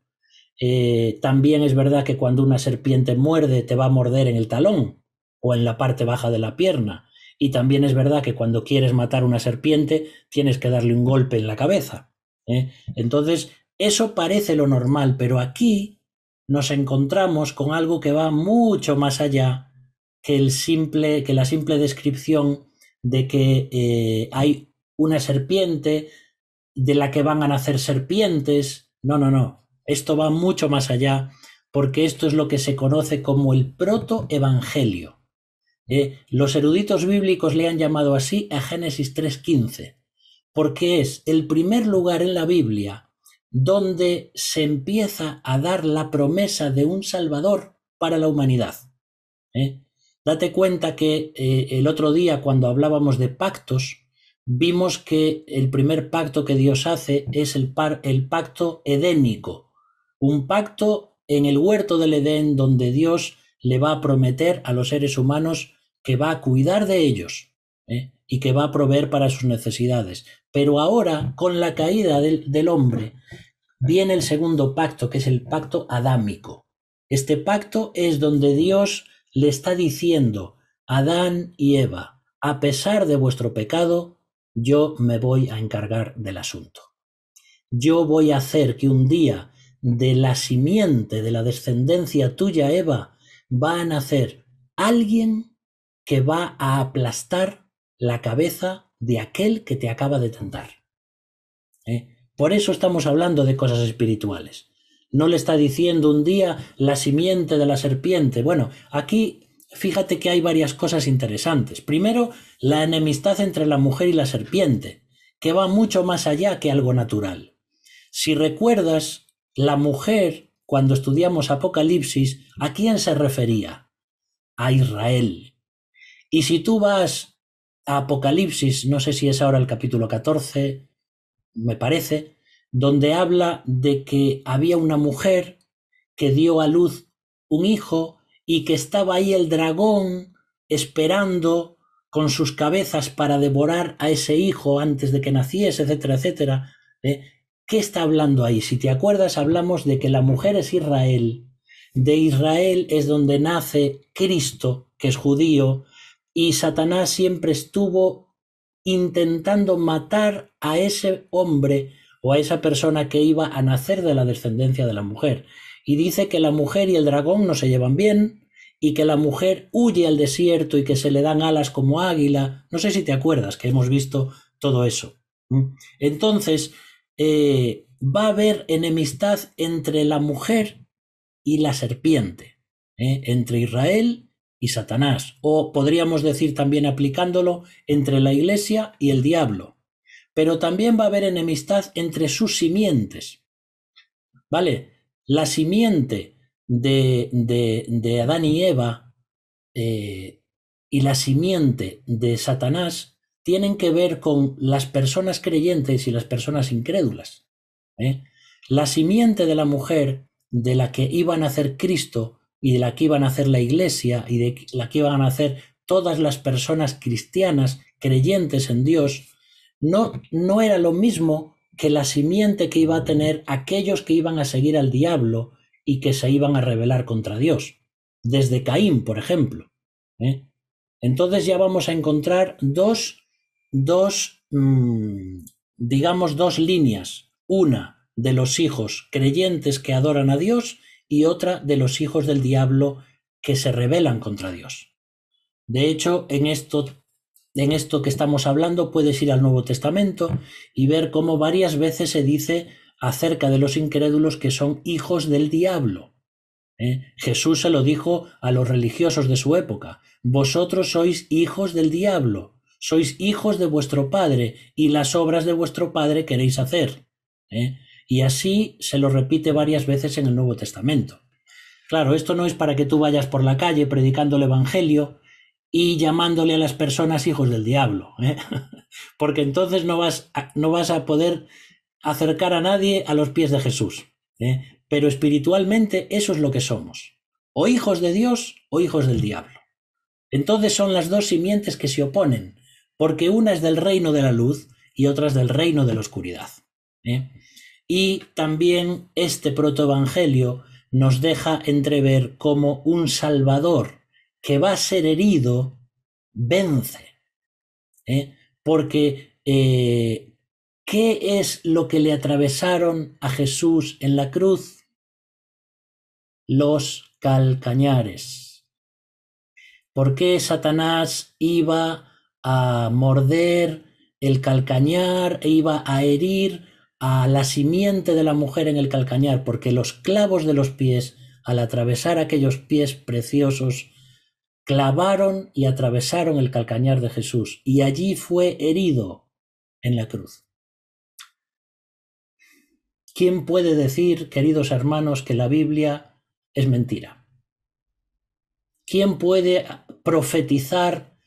A: Eh, también es verdad que cuando una serpiente muerde te va a morder en el talón o en la parte baja de la pierna. Y también es verdad que cuando quieres matar una serpiente tienes que darle un golpe en la cabeza. ¿eh? Entonces, eso parece lo normal, pero aquí nos encontramos con algo que va mucho más allá que, el simple, que la simple descripción de que eh, hay una serpiente de la que van a nacer serpientes. No, no, no. Esto va mucho más allá porque esto es lo que se conoce como el protoevangelio. evangelio eh, los eruditos bíblicos le han llamado así a Génesis 3.15, porque es el primer lugar en la Biblia donde se empieza a dar la promesa de un Salvador para la humanidad. Eh, date cuenta que eh, el otro día cuando hablábamos de pactos, vimos que el primer pacto que Dios hace es el pacto edénico, un pacto en el huerto del Edén donde Dios le va a prometer a los seres humanos que va a cuidar de ellos ¿eh? y que va a proveer para sus necesidades. Pero ahora, con la caída del, del hombre, viene el segundo pacto, que es el pacto adámico. Este pacto es donde Dios le está diciendo, Adán y Eva, a pesar de vuestro pecado, yo me voy a encargar del asunto. Yo voy a hacer que un día de la simiente, de la descendencia tuya, Eva, va a nacer alguien que va a aplastar la cabeza de aquel que te acaba de tentar. ¿eh? Por eso estamos hablando de cosas espirituales. No le está diciendo un día la simiente de la serpiente. Bueno, aquí fíjate que hay varias cosas interesantes. Primero, la enemistad entre la mujer y la serpiente, que va mucho más allá que algo natural. Si recuerdas, la mujer, cuando estudiamos Apocalipsis, ¿a quién se refería? A Israel. Y si tú vas a Apocalipsis, no sé si es ahora el capítulo 14, me parece, donde habla de que había una mujer que dio a luz un hijo y que estaba ahí el dragón esperando con sus cabezas para devorar a ese hijo antes de que naciese, etcétera, etcétera. ¿eh? ¿Qué está hablando ahí? Si te acuerdas, hablamos de que la mujer es Israel. De Israel es donde nace Cristo, que es judío, y Satanás siempre estuvo intentando matar a ese hombre o a esa persona que iba a nacer de la descendencia de la mujer. Y dice que la mujer y el dragón no se llevan bien, y que la mujer huye al desierto y que se le dan alas como águila. No sé si te acuerdas que hemos visto todo eso. ¿Mm? Entonces, eh, va a haber enemistad entre la mujer y la serpiente, ¿eh? entre Israel y Satanás, o podríamos decir también aplicándolo entre la iglesia y el diablo, pero también va a haber enemistad entre sus simientes. ¿Vale? La simiente de, de, Adán y Eva eh, y la simiente de Satanás tienen que ver con las personas creyentes y las personas incrédulas. ¿eh? La simiente de la mujer de la que iban a hacer Cristo y de la que iban a hacer la iglesia y de la que iban a hacer todas las personas cristianas creyentes en Dios, no, no era lo mismo que la simiente que iba a tener aquellos que iban a seguir al diablo y que se iban a rebelar contra Dios, desde Caín, por ejemplo. ¿eh? Entonces ya vamos a encontrar dos dos, mm, digamos, dos líneas. Una de los hijos creyentes que adoran a Dios y otra de los hijos del diablo que se rebelan contra Dios. De hecho, en esto, en esto que estamos hablando puedes ir al Nuevo Testamento y ver cómo varias veces se dice acerca de los incrédulos que son hijos del diablo. ¿eh? Jesús se lo dijo a los religiosos de su época, vosotros sois hijos del diablo, sois hijos de vuestro Padre y las obras de vuestro Padre queréis hacer. ¿eh? Y así se lo repite varias veces en el Nuevo Testamento. Claro, esto no es para que tú vayas por la calle predicando el Evangelio y llamándole a las personas hijos del diablo, ¿eh? porque entonces no vas, a, no vas a poder acercar a nadie a los pies de Jesús. ¿eh? Pero espiritualmente eso es lo que somos, o hijos de Dios o hijos del diablo. Entonces son las dos simientes que se oponen, porque una es del reino de la luz y otra es del reino de la oscuridad. ¿eh? Y también este protoevangelio nos deja entrever cómo un Salvador que va a ser herido vence. ¿eh? Porque, eh, ¿qué es lo que le atravesaron a Jesús en la cruz? Los calcañares. ¿Por qué Satanás iba a morder el calcañar e iba a herir a la simiente de la mujer en el calcañar, porque los clavos de los pies, al atravesar aquellos pies preciosos, clavaron y atravesaron el calcañar de Jesús, y allí fue herido en la cruz. ¿Quién puede decir, queridos hermanos, que la Biblia es mentira? ¿Quién puede profetizar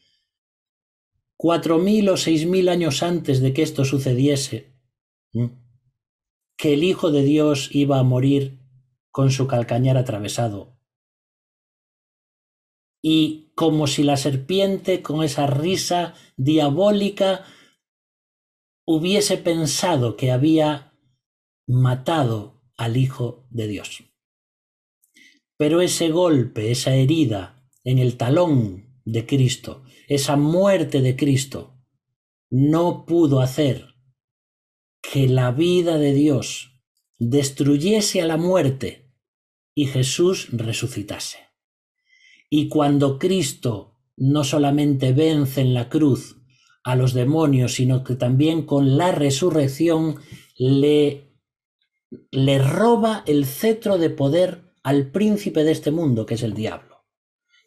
A: cuatro mil o seis mil años antes de que esto sucediese, que el Hijo de Dios iba a morir con su calcañar atravesado. Y como si la serpiente, con esa risa diabólica, hubiese pensado que había matado al Hijo de Dios. Pero ese golpe, esa herida en el talón de Cristo, esa muerte de Cristo no pudo hacer que la vida de Dios destruyese a la muerte y Jesús resucitase. Y cuando Cristo no solamente vence en la cruz a los demonios, sino que también con la resurrección le, le roba el cetro de poder al príncipe de este mundo, que es el diablo.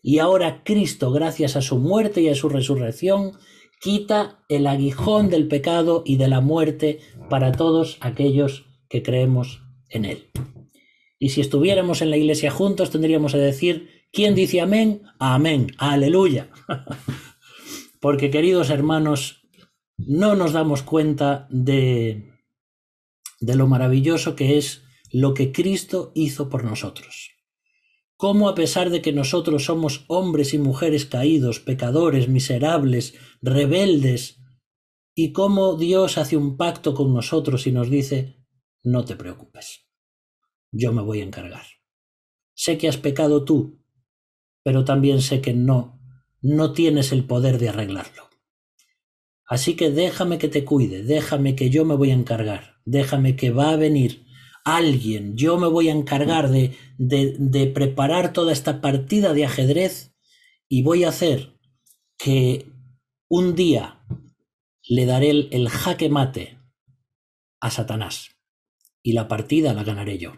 A: Y ahora Cristo, gracias a su muerte y a su resurrección, quita el aguijón del pecado y de la muerte para todos aquellos que creemos en Él. Y si estuviéramos en la iglesia juntos, tendríamos que decir, ¿quién dice amén? Amén, aleluya. Porque queridos hermanos, no nos damos cuenta de, de lo maravilloso que es lo que Cristo hizo por nosotros cómo a pesar de que nosotros somos hombres y mujeres caídos, pecadores, miserables, rebeldes, y cómo Dios hace un pacto con nosotros y nos dice, no te preocupes, yo me voy a encargar. Sé que has pecado tú, pero también sé que no, no tienes el poder de arreglarlo. Así que déjame que te cuide, déjame que yo me voy a encargar, déjame que va a venir alguien. Yo me voy a encargar de, preparar toda esta partida de ajedrez y voy a hacer que un día le daré el, jaque mate a Satanás y la partida la ganaré yo.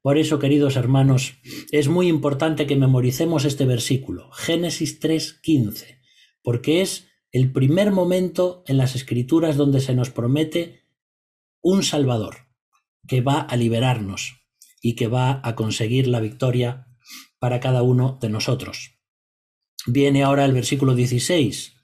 A: Por eso, queridos hermanos, es muy importante que memoricemos este versículo, Génesis 3:15, porque es el primer momento en las escrituras donde se nos promete un Salvador que va a liberarnos y que va a conseguir la victoria para cada uno de nosotros. Viene ahora el versículo 16.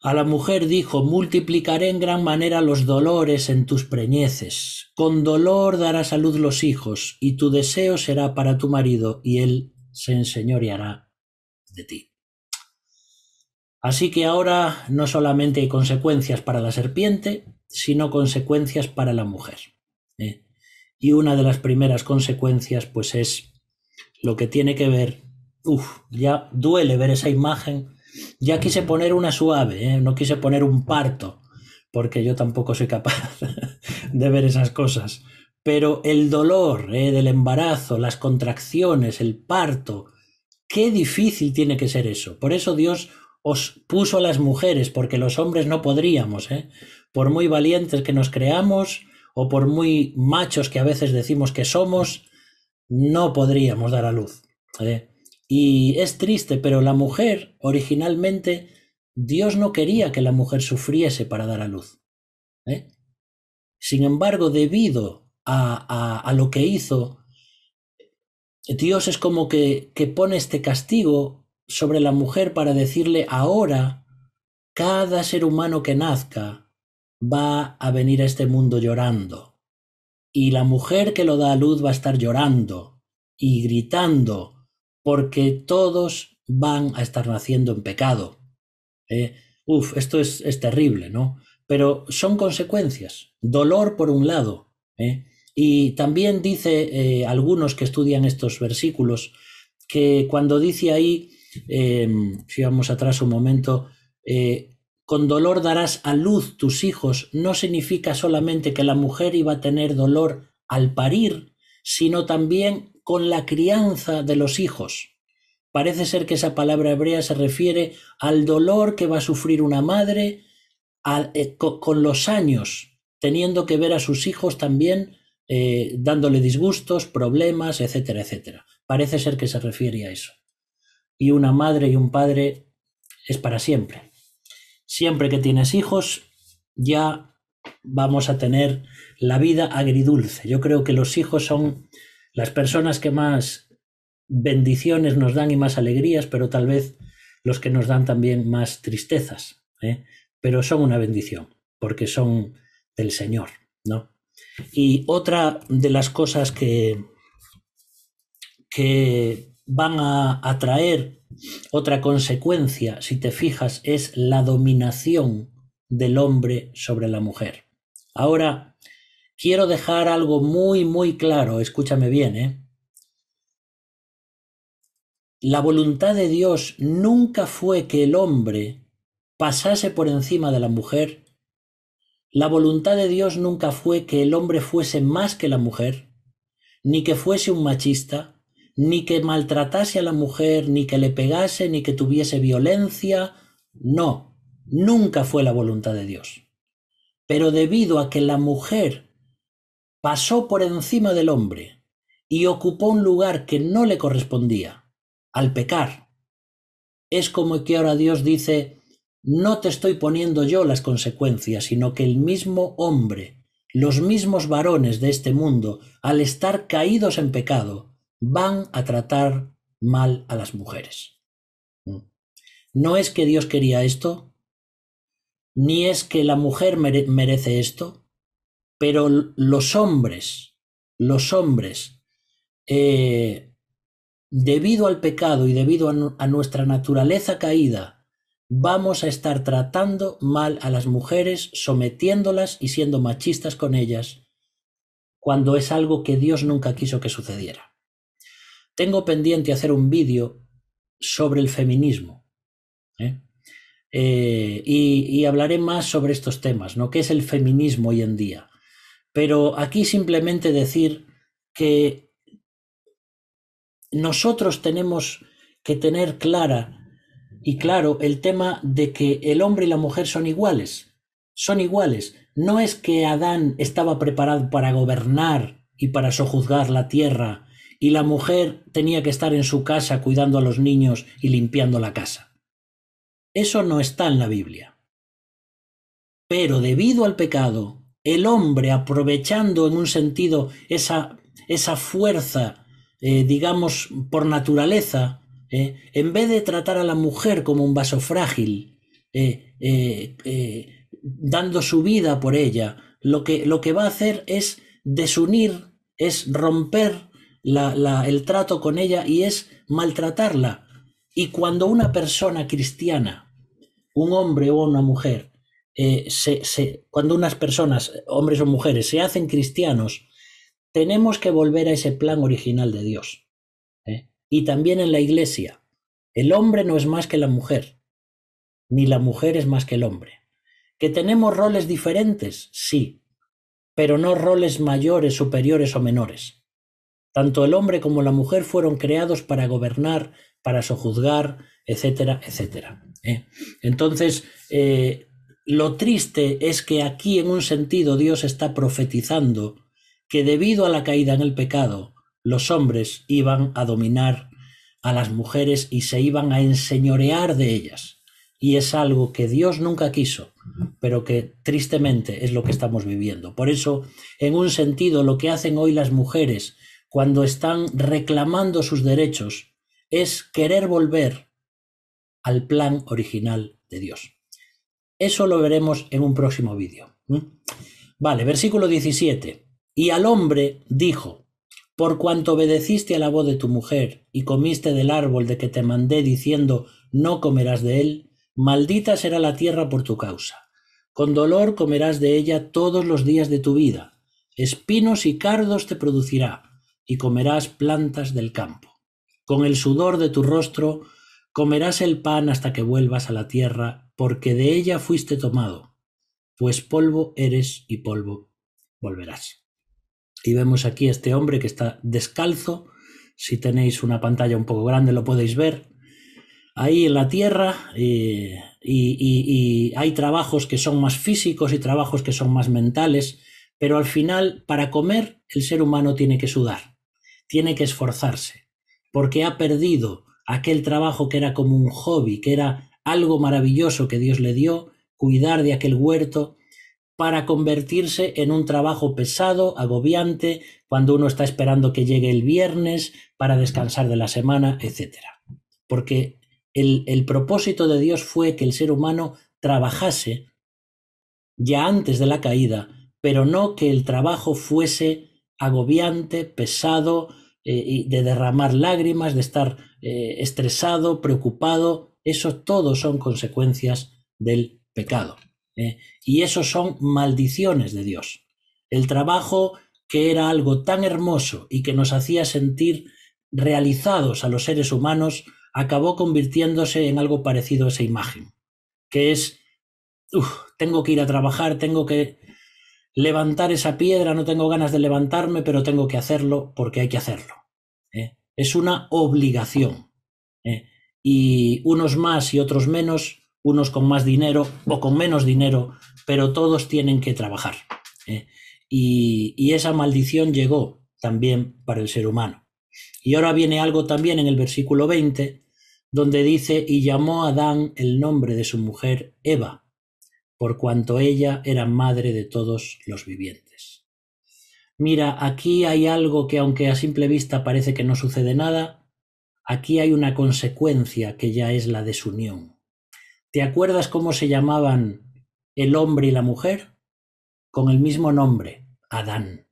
A: A la mujer dijo, multiplicaré en gran manera los dolores en tus preñeces, con dolor dará salud los hijos, y tu deseo será para tu marido, y él se enseñoreará de ti. Así que ahora no solamente hay consecuencias para la serpiente, sino consecuencias para la mujer. ¿eh? Y una de las primeras consecuencias, pues es lo que tiene que ver, uff, ya duele ver esa imagen, ya quise poner una suave, ¿eh? no quise poner un parto, porque yo tampoco soy capaz de ver esas cosas, pero el dolor ¿eh? del embarazo, las contracciones, el parto, qué difícil tiene que ser eso. Por eso Dios os puso a las mujeres, porque los hombres no podríamos, ¿eh? por muy valientes que nos creamos, o por muy machos que a veces decimos que somos, no podríamos dar a luz. Y es triste, pero la mujer originalmente, Dios no quería que la mujer sufriese para dar a luz. ¿eh? Sin embargo, debido a, a, lo que hizo, Dios es como que, que pone este castigo sobre la mujer para decirle ahora, cada ser humano que nazca va a venir a este mundo llorando. Y la mujer que lo da a luz va a estar llorando y gritando, porque todos van a estar naciendo en pecado. ¿eh? uf, esto es, terrible, ¿no? Pero son consecuencias. Dolor por un lado. ¿eh? y también dice eh, algunos que estudian estos versículos que cuando dice ahí, si vamos atrás un momento, con dolor darás a luz tus hijos no significa solamente que la mujer iba a tener dolor al parir, sino también con la crianza de los hijos. Parece ser que esa palabra hebrea se refiere al dolor que va a sufrir una madre eh, con, los años, teniendo que ver a sus hijos también eh, dándole disgustos, problemas, etcétera, etcétera. Parece ser que se refiere a eso. Y una madre y un padre es para siempre siempre que tienes hijos, ya vamos a tener la vida agridulce. Yo creo que los hijos son las personas que más bendiciones nos dan y más alegrías, pero tal vez los que nos dan también más tristezas. ¿eh? Pero son una bendición, porque son del Señor, ¿no? Y otra de las cosas que, que van a atraer otra consecuencia, si te fijas, es la dominación del hombre sobre la mujer. Ahora, quiero dejar algo muy, muy claro, escúchame bien, ¿eh? La voluntad de Dios nunca fue que el hombre pasase por encima de la mujer. La voluntad de Dios nunca fue que el hombre fuese más que la mujer, ni que fuese un machista, ni que maltratase a la mujer, ni que le pegase, ni que tuviese violencia. No, nunca fue la voluntad de Dios. Pero debido a que la mujer pasó por encima del hombre y ocupó un lugar que no le correspondía, al pecar, es como que ahora Dios dice, no te estoy poniendo yo las consecuencias, sino que el mismo hombre, los mismos varones de este mundo, al estar caídos en pecado, van a tratar mal a las mujeres. Mm. No es que Dios quería esto, ni es que la mujer merece esto, pero los hombres, los hombres, eh, debido al pecado y debido a nuestra naturaleza caída, vamos a estar tratando mal a las mujeres, sometiéndolas y siendo machistas con ellas, cuando es algo que Dios nunca quiso que sucediera. Tengo pendiente hacer un vídeo sobre el feminismo. ¿eh? Eh, y, y, hablaré más sobre estos temas, ¿no? ¿Qué es el feminismo hoy en día? Pero aquí simplemente decir que nosotros tenemos que tener clara y claro el tema de que el hombre y la mujer son iguales. Son iguales. No es que Adán estaba preparado para gobernar y para sojuzgar la tierra y la mujer tenía que estar en su casa cuidando a los niños y limpiando la casa. Eso no está en la Biblia. Pero debido al pecado, el hombre aprovechando en un sentido esa, esa fuerza, eh, digamos, por naturaleza, eh, en vez de tratar a la mujer como un vaso frágil, eh, dando su vida por ella, lo que, lo que va a hacer es desunir, es romper la, el trato con ella y es maltratarla. Y cuando una persona cristiana, un hombre o una mujer, eh, cuando unas personas, hombres o mujeres, se hacen cristianos, tenemos que volver a ese plan original de Dios. ¿eh? Y también en la iglesia, el hombre no es más que la mujer, ni la mujer es más que el hombre. ¿Que tenemos roles diferentes? Sí, pero no roles mayores, superiores o menores. Tanto el hombre como la mujer fueron creados para gobernar, para sojuzgar, etcétera, etcétera. ¿eh? Entonces, eh, lo triste es que aquí, en un sentido, Dios está profetizando que debido a la caída en el pecado, los hombres iban a dominar a las mujeres y se iban a enseñorear de ellas. Y es algo que Dios nunca quiso, pero que tristemente es lo que estamos viviendo. Por eso, en un sentido, lo que hacen hoy las mujeres cuando están reclamando sus derechos, es querer volver al plan original de Dios. Eso lo veremos en un próximo vídeo. Vale, versículo 17. Y al hombre dijo, por cuanto obedeciste a la voz de tu mujer y comiste del árbol de que te mandé diciendo, no comerás de él, maldita será la tierra por tu causa. Con dolor comerás de ella todos los días de tu vida. Espinos y cardos te producirá y comerás plantas del campo. Con el sudor de tu rostro comerás el pan hasta que vuelvas a la tierra, porque de ella fuiste tomado, pues polvo eres y polvo volverás. Y vemos aquí a este hombre que está descalzo. Si tenéis una pantalla un poco grande lo podéis ver. Ahí en la tierra eh, y hay trabajos que son más físicos y trabajos que son más mentales, pero al final para comer el ser humano tiene que sudar tiene que esforzarse, porque ha perdido aquel trabajo que era como un hobby, que era algo maravilloso que Dios le dio, cuidar de aquel huerto, para convertirse en un trabajo pesado, agobiante, cuando uno está esperando que llegue el viernes para descansar de la semana, etc. Porque el, propósito de Dios fue que el ser humano trabajase ya antes de la caída, pero no que el trabajo fuese agobiante, pesado, eh, de derramar lágrimas, de estar eh, estresado, preocupado. Eso todo son consecuencias del pecado. ¿eh? Y eso son maldiciones de Dios. El trabajo que era algo tan hermoso y que nos hacía sentir realizados a los seres humanos, acabó convirtiéndose en algo parecido a esa imagen, que es, tengo que ir a trabajar, tengo que levantar esa piedra, no tengo ganas de levantarme, pero tengo que hacerlo porque hay que hacerlo. ¿eh? Es una obligación. ¿eh? Y unos más y otros menos, unos con más dinero o con menos dinero, pero todos tienen que trabajar. ¿eh? Y, y esa maldición llegó también para el ser humano. Y ahora viene algo también en el versículo 20, donde dice, y llamó a Adán el nombre de su mujer Eva por cuanto ella era madre de todos los vivientes. Mira, aquí hay algo que aunque a simple vista parece que no sucede nada, aquí hay una consecuencia que ya es la desunión. ¿Te acuerdas cómo se llamaban el hombre y la mujer? Con el mismo nombre, Adán.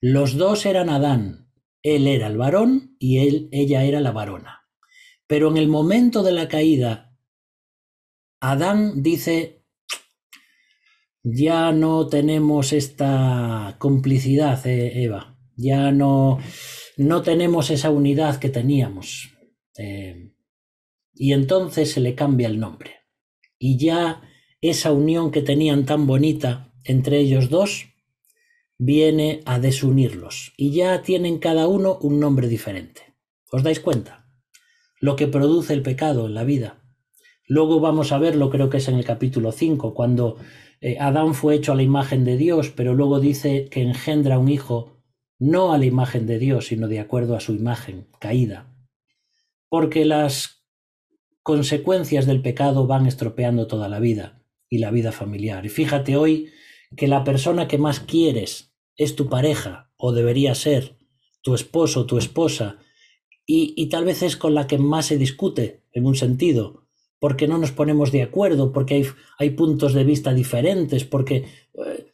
A: Los dos eran Adán. Él era el varón y él, ella era la varona. Pero en el momento de la caída, Adán dice ya no tenemos esta complicidad, eh, Eva, ya no, no tenemos esa unidad que teníamos. Eh, y entonces se le cambia el nombre. Y ya esa unión que tenían tan bonita entre ellos dos viene a desunirlos. Y ya tienen cada uno un nombre diferente. ¿Os dais cuenta? Lo que produce el pecado en la vida. Luego vamos a verlo, creo que es en el capítulo 5, cuando eh, Adán fue hecho a la imagen de Dios, pero luego dice que engendra un hijo no a la imagen de Dios, sino de acuerdo a su imagen caída. Porque las consecuencias del pecado van estropeando toda la vida y la vida familiar. Y fíjate hoy que la persona que más quieres es tu pareja, o debería ser, tu esposo, tu esposa, y tal vez es con la que más se discute, en un sentido, porque no nos ponemos de acuerdo, porque hay, hay puntos de vista diferentes, porque... Eh,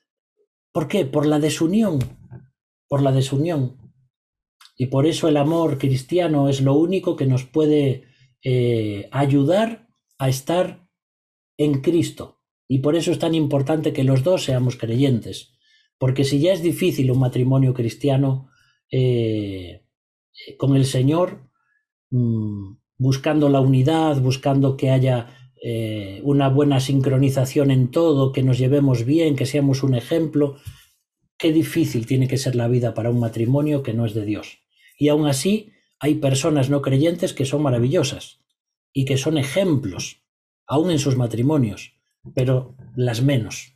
A: ¿Por qué? Por la desunión, por la desunión. Y por eso el amor cristiano es lo único que nos puede eh, ayudar a estar en Cristo. Y por eso es tan importante que los dos seamos creyentes. Porque si ya es difícil un matrimonio cristiano eh, con el Señor, mm, buscando la unidad, buscando que haya eh, una buena sincronización en todo, que nos llevemos bien, que seamos un ejemplo. Qué difícil tiene que ser la vida para un matrimonio que no es de Dios. Y aún así hay personas no creyentes que son maravillosas y que son ejemplos, aún en sus matrimonios, pero las menos,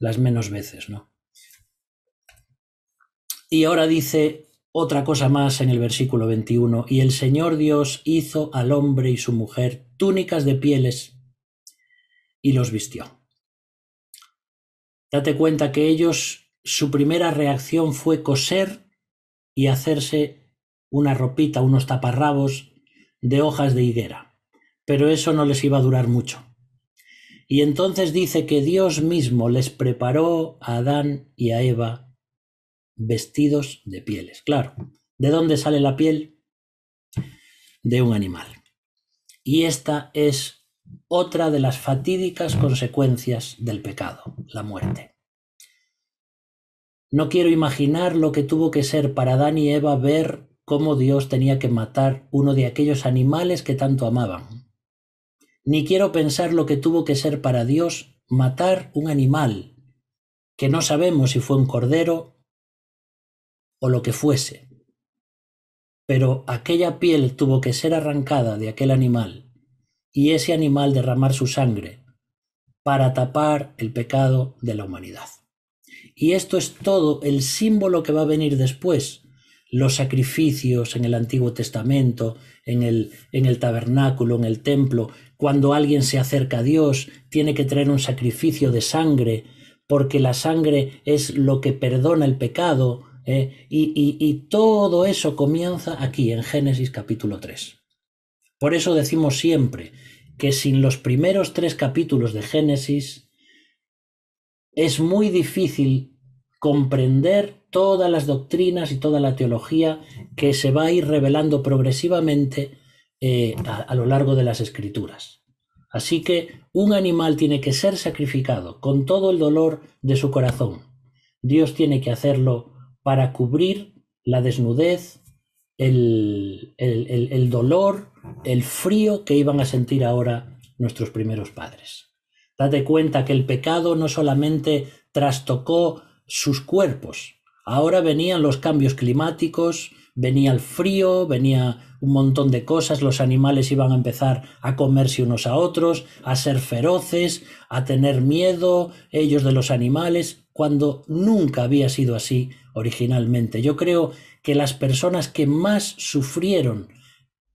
A: las menos veces, ¿no? Y ahora dice otra cosa más en el versículo 21, y el Señor Dios hizo al hombre y su mujer túnicas de pieles y los vistió. Date cuenta que ellos, su primera reacción fue coser y hacerse una ropita, unos taparrabos de hojas de higuera, pero eso no les iba a durar mucho. Y entonces dice que Dios mismo les preparó a Adán y a Eva vestidos de pieles. Claro, ¿de dónde sale la piel? De un animal. Y esta es otra de las fatídicas consecuencias del pecado, la muerte. No quiero imaginar lo que tuvo que ser para Adán y Eva ver cómo Dios tenía que matar uno de aquellos animales que tanto amaban. Ni quiero pensar lo que tuvo que ser para Dios matar un animal, que no sabemos si fue un cordero o lo que fuese. Pero aquella piel tuvo que ser arrancada de aquel animal, y ese animal derramar su sangre, para tapar el pecado de la humanidad. Y esto es todo el símbolo que va a venir después, los sacrificios en el Antiguo Testamento, en el, en el tabernáculo, en el templo, cuando alguien se acerca a Dios, tiene que traer un sacrificio de sangre, porque la sangre es lo que perdona el pecado, ¿eh? y, todo eso comienza aquí, en Génesis capítulo 3. Por eso decimos siempre que sin los primeros tres capítulos de Génesis es muy difícil comprender todas las doctrinas y toda la teología que se va a ir revelando progresivamente eh, a, lo largo de las escrituras. Así que un animal tiene que ser sacrificado con todo el dolor de su corazón. Dios tiene que hacerlo para cubrir la desnudez, el, dolor, el frío que iban a sentir ahora nuestros primeros padres. Date cuenta que el pecado no solamente trastocó sus cuerpos, ahora venían los cambios climáticos, venía el frío, venía un montón de cosas, los animales iban a empezar a comerse unos a otros, a ser feroces, a tener miedo ellos de los animales, cuando nunca había sido así originalmente. Yo creo que las personas que más sufrieron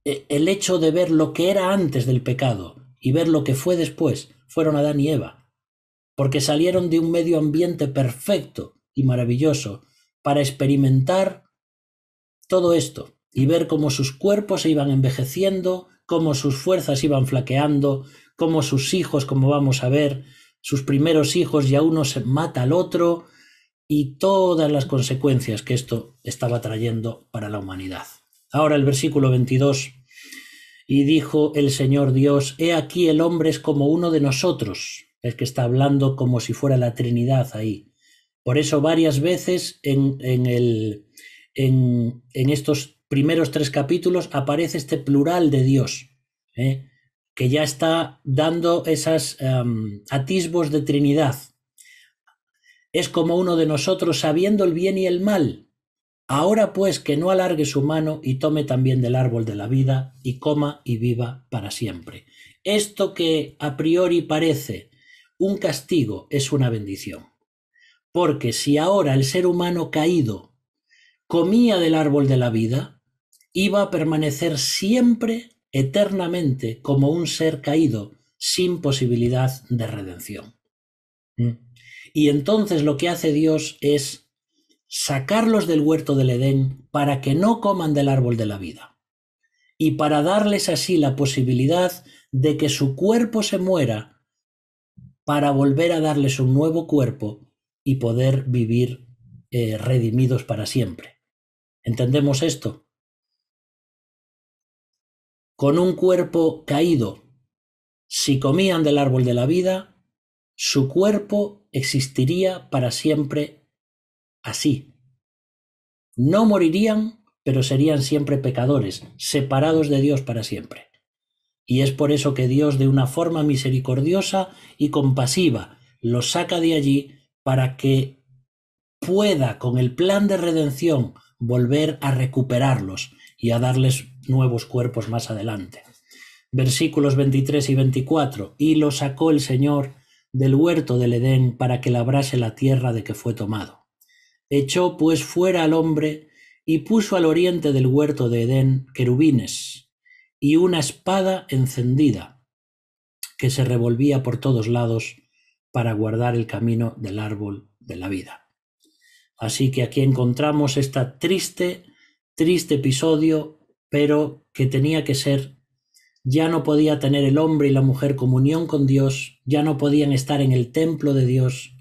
A: e, el hecho de ver lo que era antes del pecado y ver lo que fue después fueron Adán y Eva, porque salieron de un medio ambiente perfecto y maravilloso para experimentar todo esto y ver cómo sus cuerpos se iban envejeciendo, cómo sus fuerzas iban flaqueando, cómo sus hijos, como vamos a ver, sus primeros hijos y a uno se mata al otro y todas las consecuencias que esto estaba trayendo para la humanidad. Ahora el versículo 22. Y dijo el Señor Dios, He aquí el hombre es como uno de nosotros, el que está hablando como si fuera la Trinidad ahí. Por eso varias veces en, en, el, en, estos primeros tres capítulos aparece este plural de Dios. ¿eh? que ya está dando esos em, atisbos de Trinidad. Es como uno de nosotros sabiendo el bien y el mal. Ahora pues que no alargue su mano y tome también del árbol de la vida y coma y viva para siempre. Esto que a priori parece un castigo es una bendición. Porque si ahora el ser humano caído comía del árbol de la vida, iba a permanecer siempre eternamente como un ser caído sin posibilidad de redención. ¿Mm? Y entonces lo que hace Dios es sacarlos del huerto del Edén para que no coman del árbol de la vida y para darles así la posibilidad de que su cuerpo se muera para volver a darles un nuevo cuerpo y poder vivir eh, redimidos para siempre. ¿Entendemos esto? con un cuerpo caído. Si comían del árbol de la vida, su cuerpo existiría para siempre así. No morirían, pero serían siempre pecadores, separados de Dios para siempre. Y es por eso que Dios de una forma misericordiosa y compasiva los saca de allí para que pueda con el plan de redención volver a recuperarlos y a darles nuevos cuerpos más adelante. Versículos 23 y 24. Y lo sacó el Señor del huerto del Edén para que labrase la tierra de que fue tomado. Echó pues fuera al hombre y puso al oriente del huerto de Edén querubines y una espada encendida que se revolvía por todos lados para guardar el camino del árbol de la vida. Así que aquí encontramos este triste, triste episodio pero que tenía que ser. Ya no podía tener el hombre y la mujer comunión con Dios, ya no podían estar en el templo de Dios,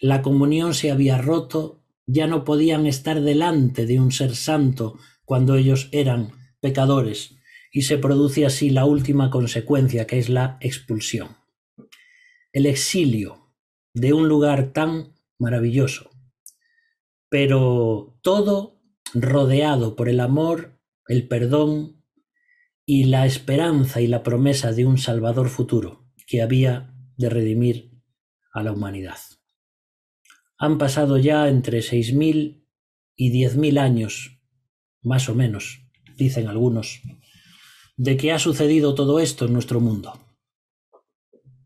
A: la comunión se había roto, ya no podían estar delante de un ser santo cuando ellos eran pecadores, y se produce así la última consecuencia, que es la expulsión. El exilio de un lugar tan maravilloso, pero todo rodeado por el amor el perdón y la esperanza y la promesa de un Salvador futuro que había de redimir a la humanidad. Han pasado ya entre 6.000 y 10.000 años, más o menos, dicen algunos, de que ha sucedido todo esto en nuestro mundo.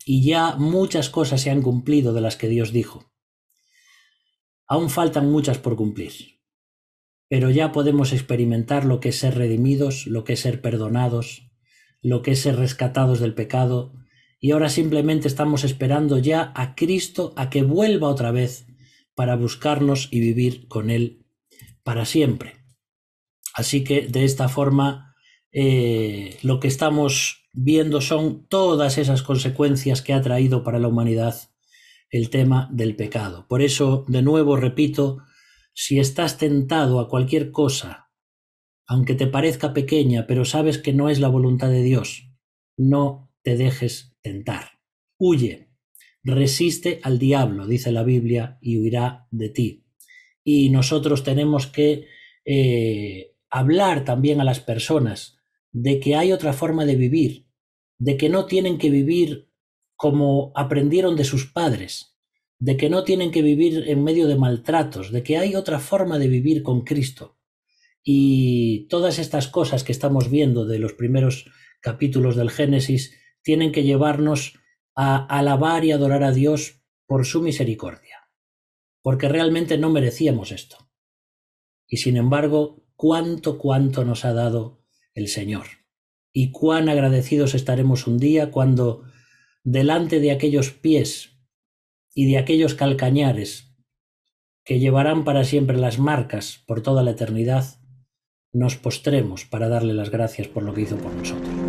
A: Y ya muchas cosas se han cumplido de las que Dios dijo. Aún faltan muchas por cumplir pero ya podemos experimentar lo que es ser redimidos, lo que es ser perdonados, lo que es ser rescatados del pecado, y ahora simplemente estamos esperando ya a Cristo a que vuelva otra vez para buscarnos y vivir con Él para siempre. Así que de esta forma eh, lo que estamos viendo son todas esas consecuencias que ha traído para la humanidad el tema del pecado. Por eso, de nuevo, repito, si estás tentado a cualquier cosa, aunque te parezca pequeña, pero sabes que no es la voluntad de Dios, no te dejes tentar. Huye, resiste al diablo, dice la Biblia, y huirá de ti. Y nosotros tenemos que eh, hablar también a las personas de que hay otra forma de vivir, de que no tienen que vivir como aprendieron de sus padres, de que no tienen que vivir en medio de maltratos, de que hay otra forma de vivir con Cristo. Y todas estas cosas que estamos viendo de los primeros capítulos del Génesis tienen que llevarnos a alabar y adorar a Dios por su misericordia, porque realmente no merecíamos esto. Y sin embargo, cuánto, cuánto nos ha dado el Señor. Y cuán agradecidos estaremos un día cuando, delante de aquellos pies y de aquellos calcañares que llevarán para siempre las marcas por toda la eternidad, nos postremos para darle las gracias por lo que hizo por nosotros.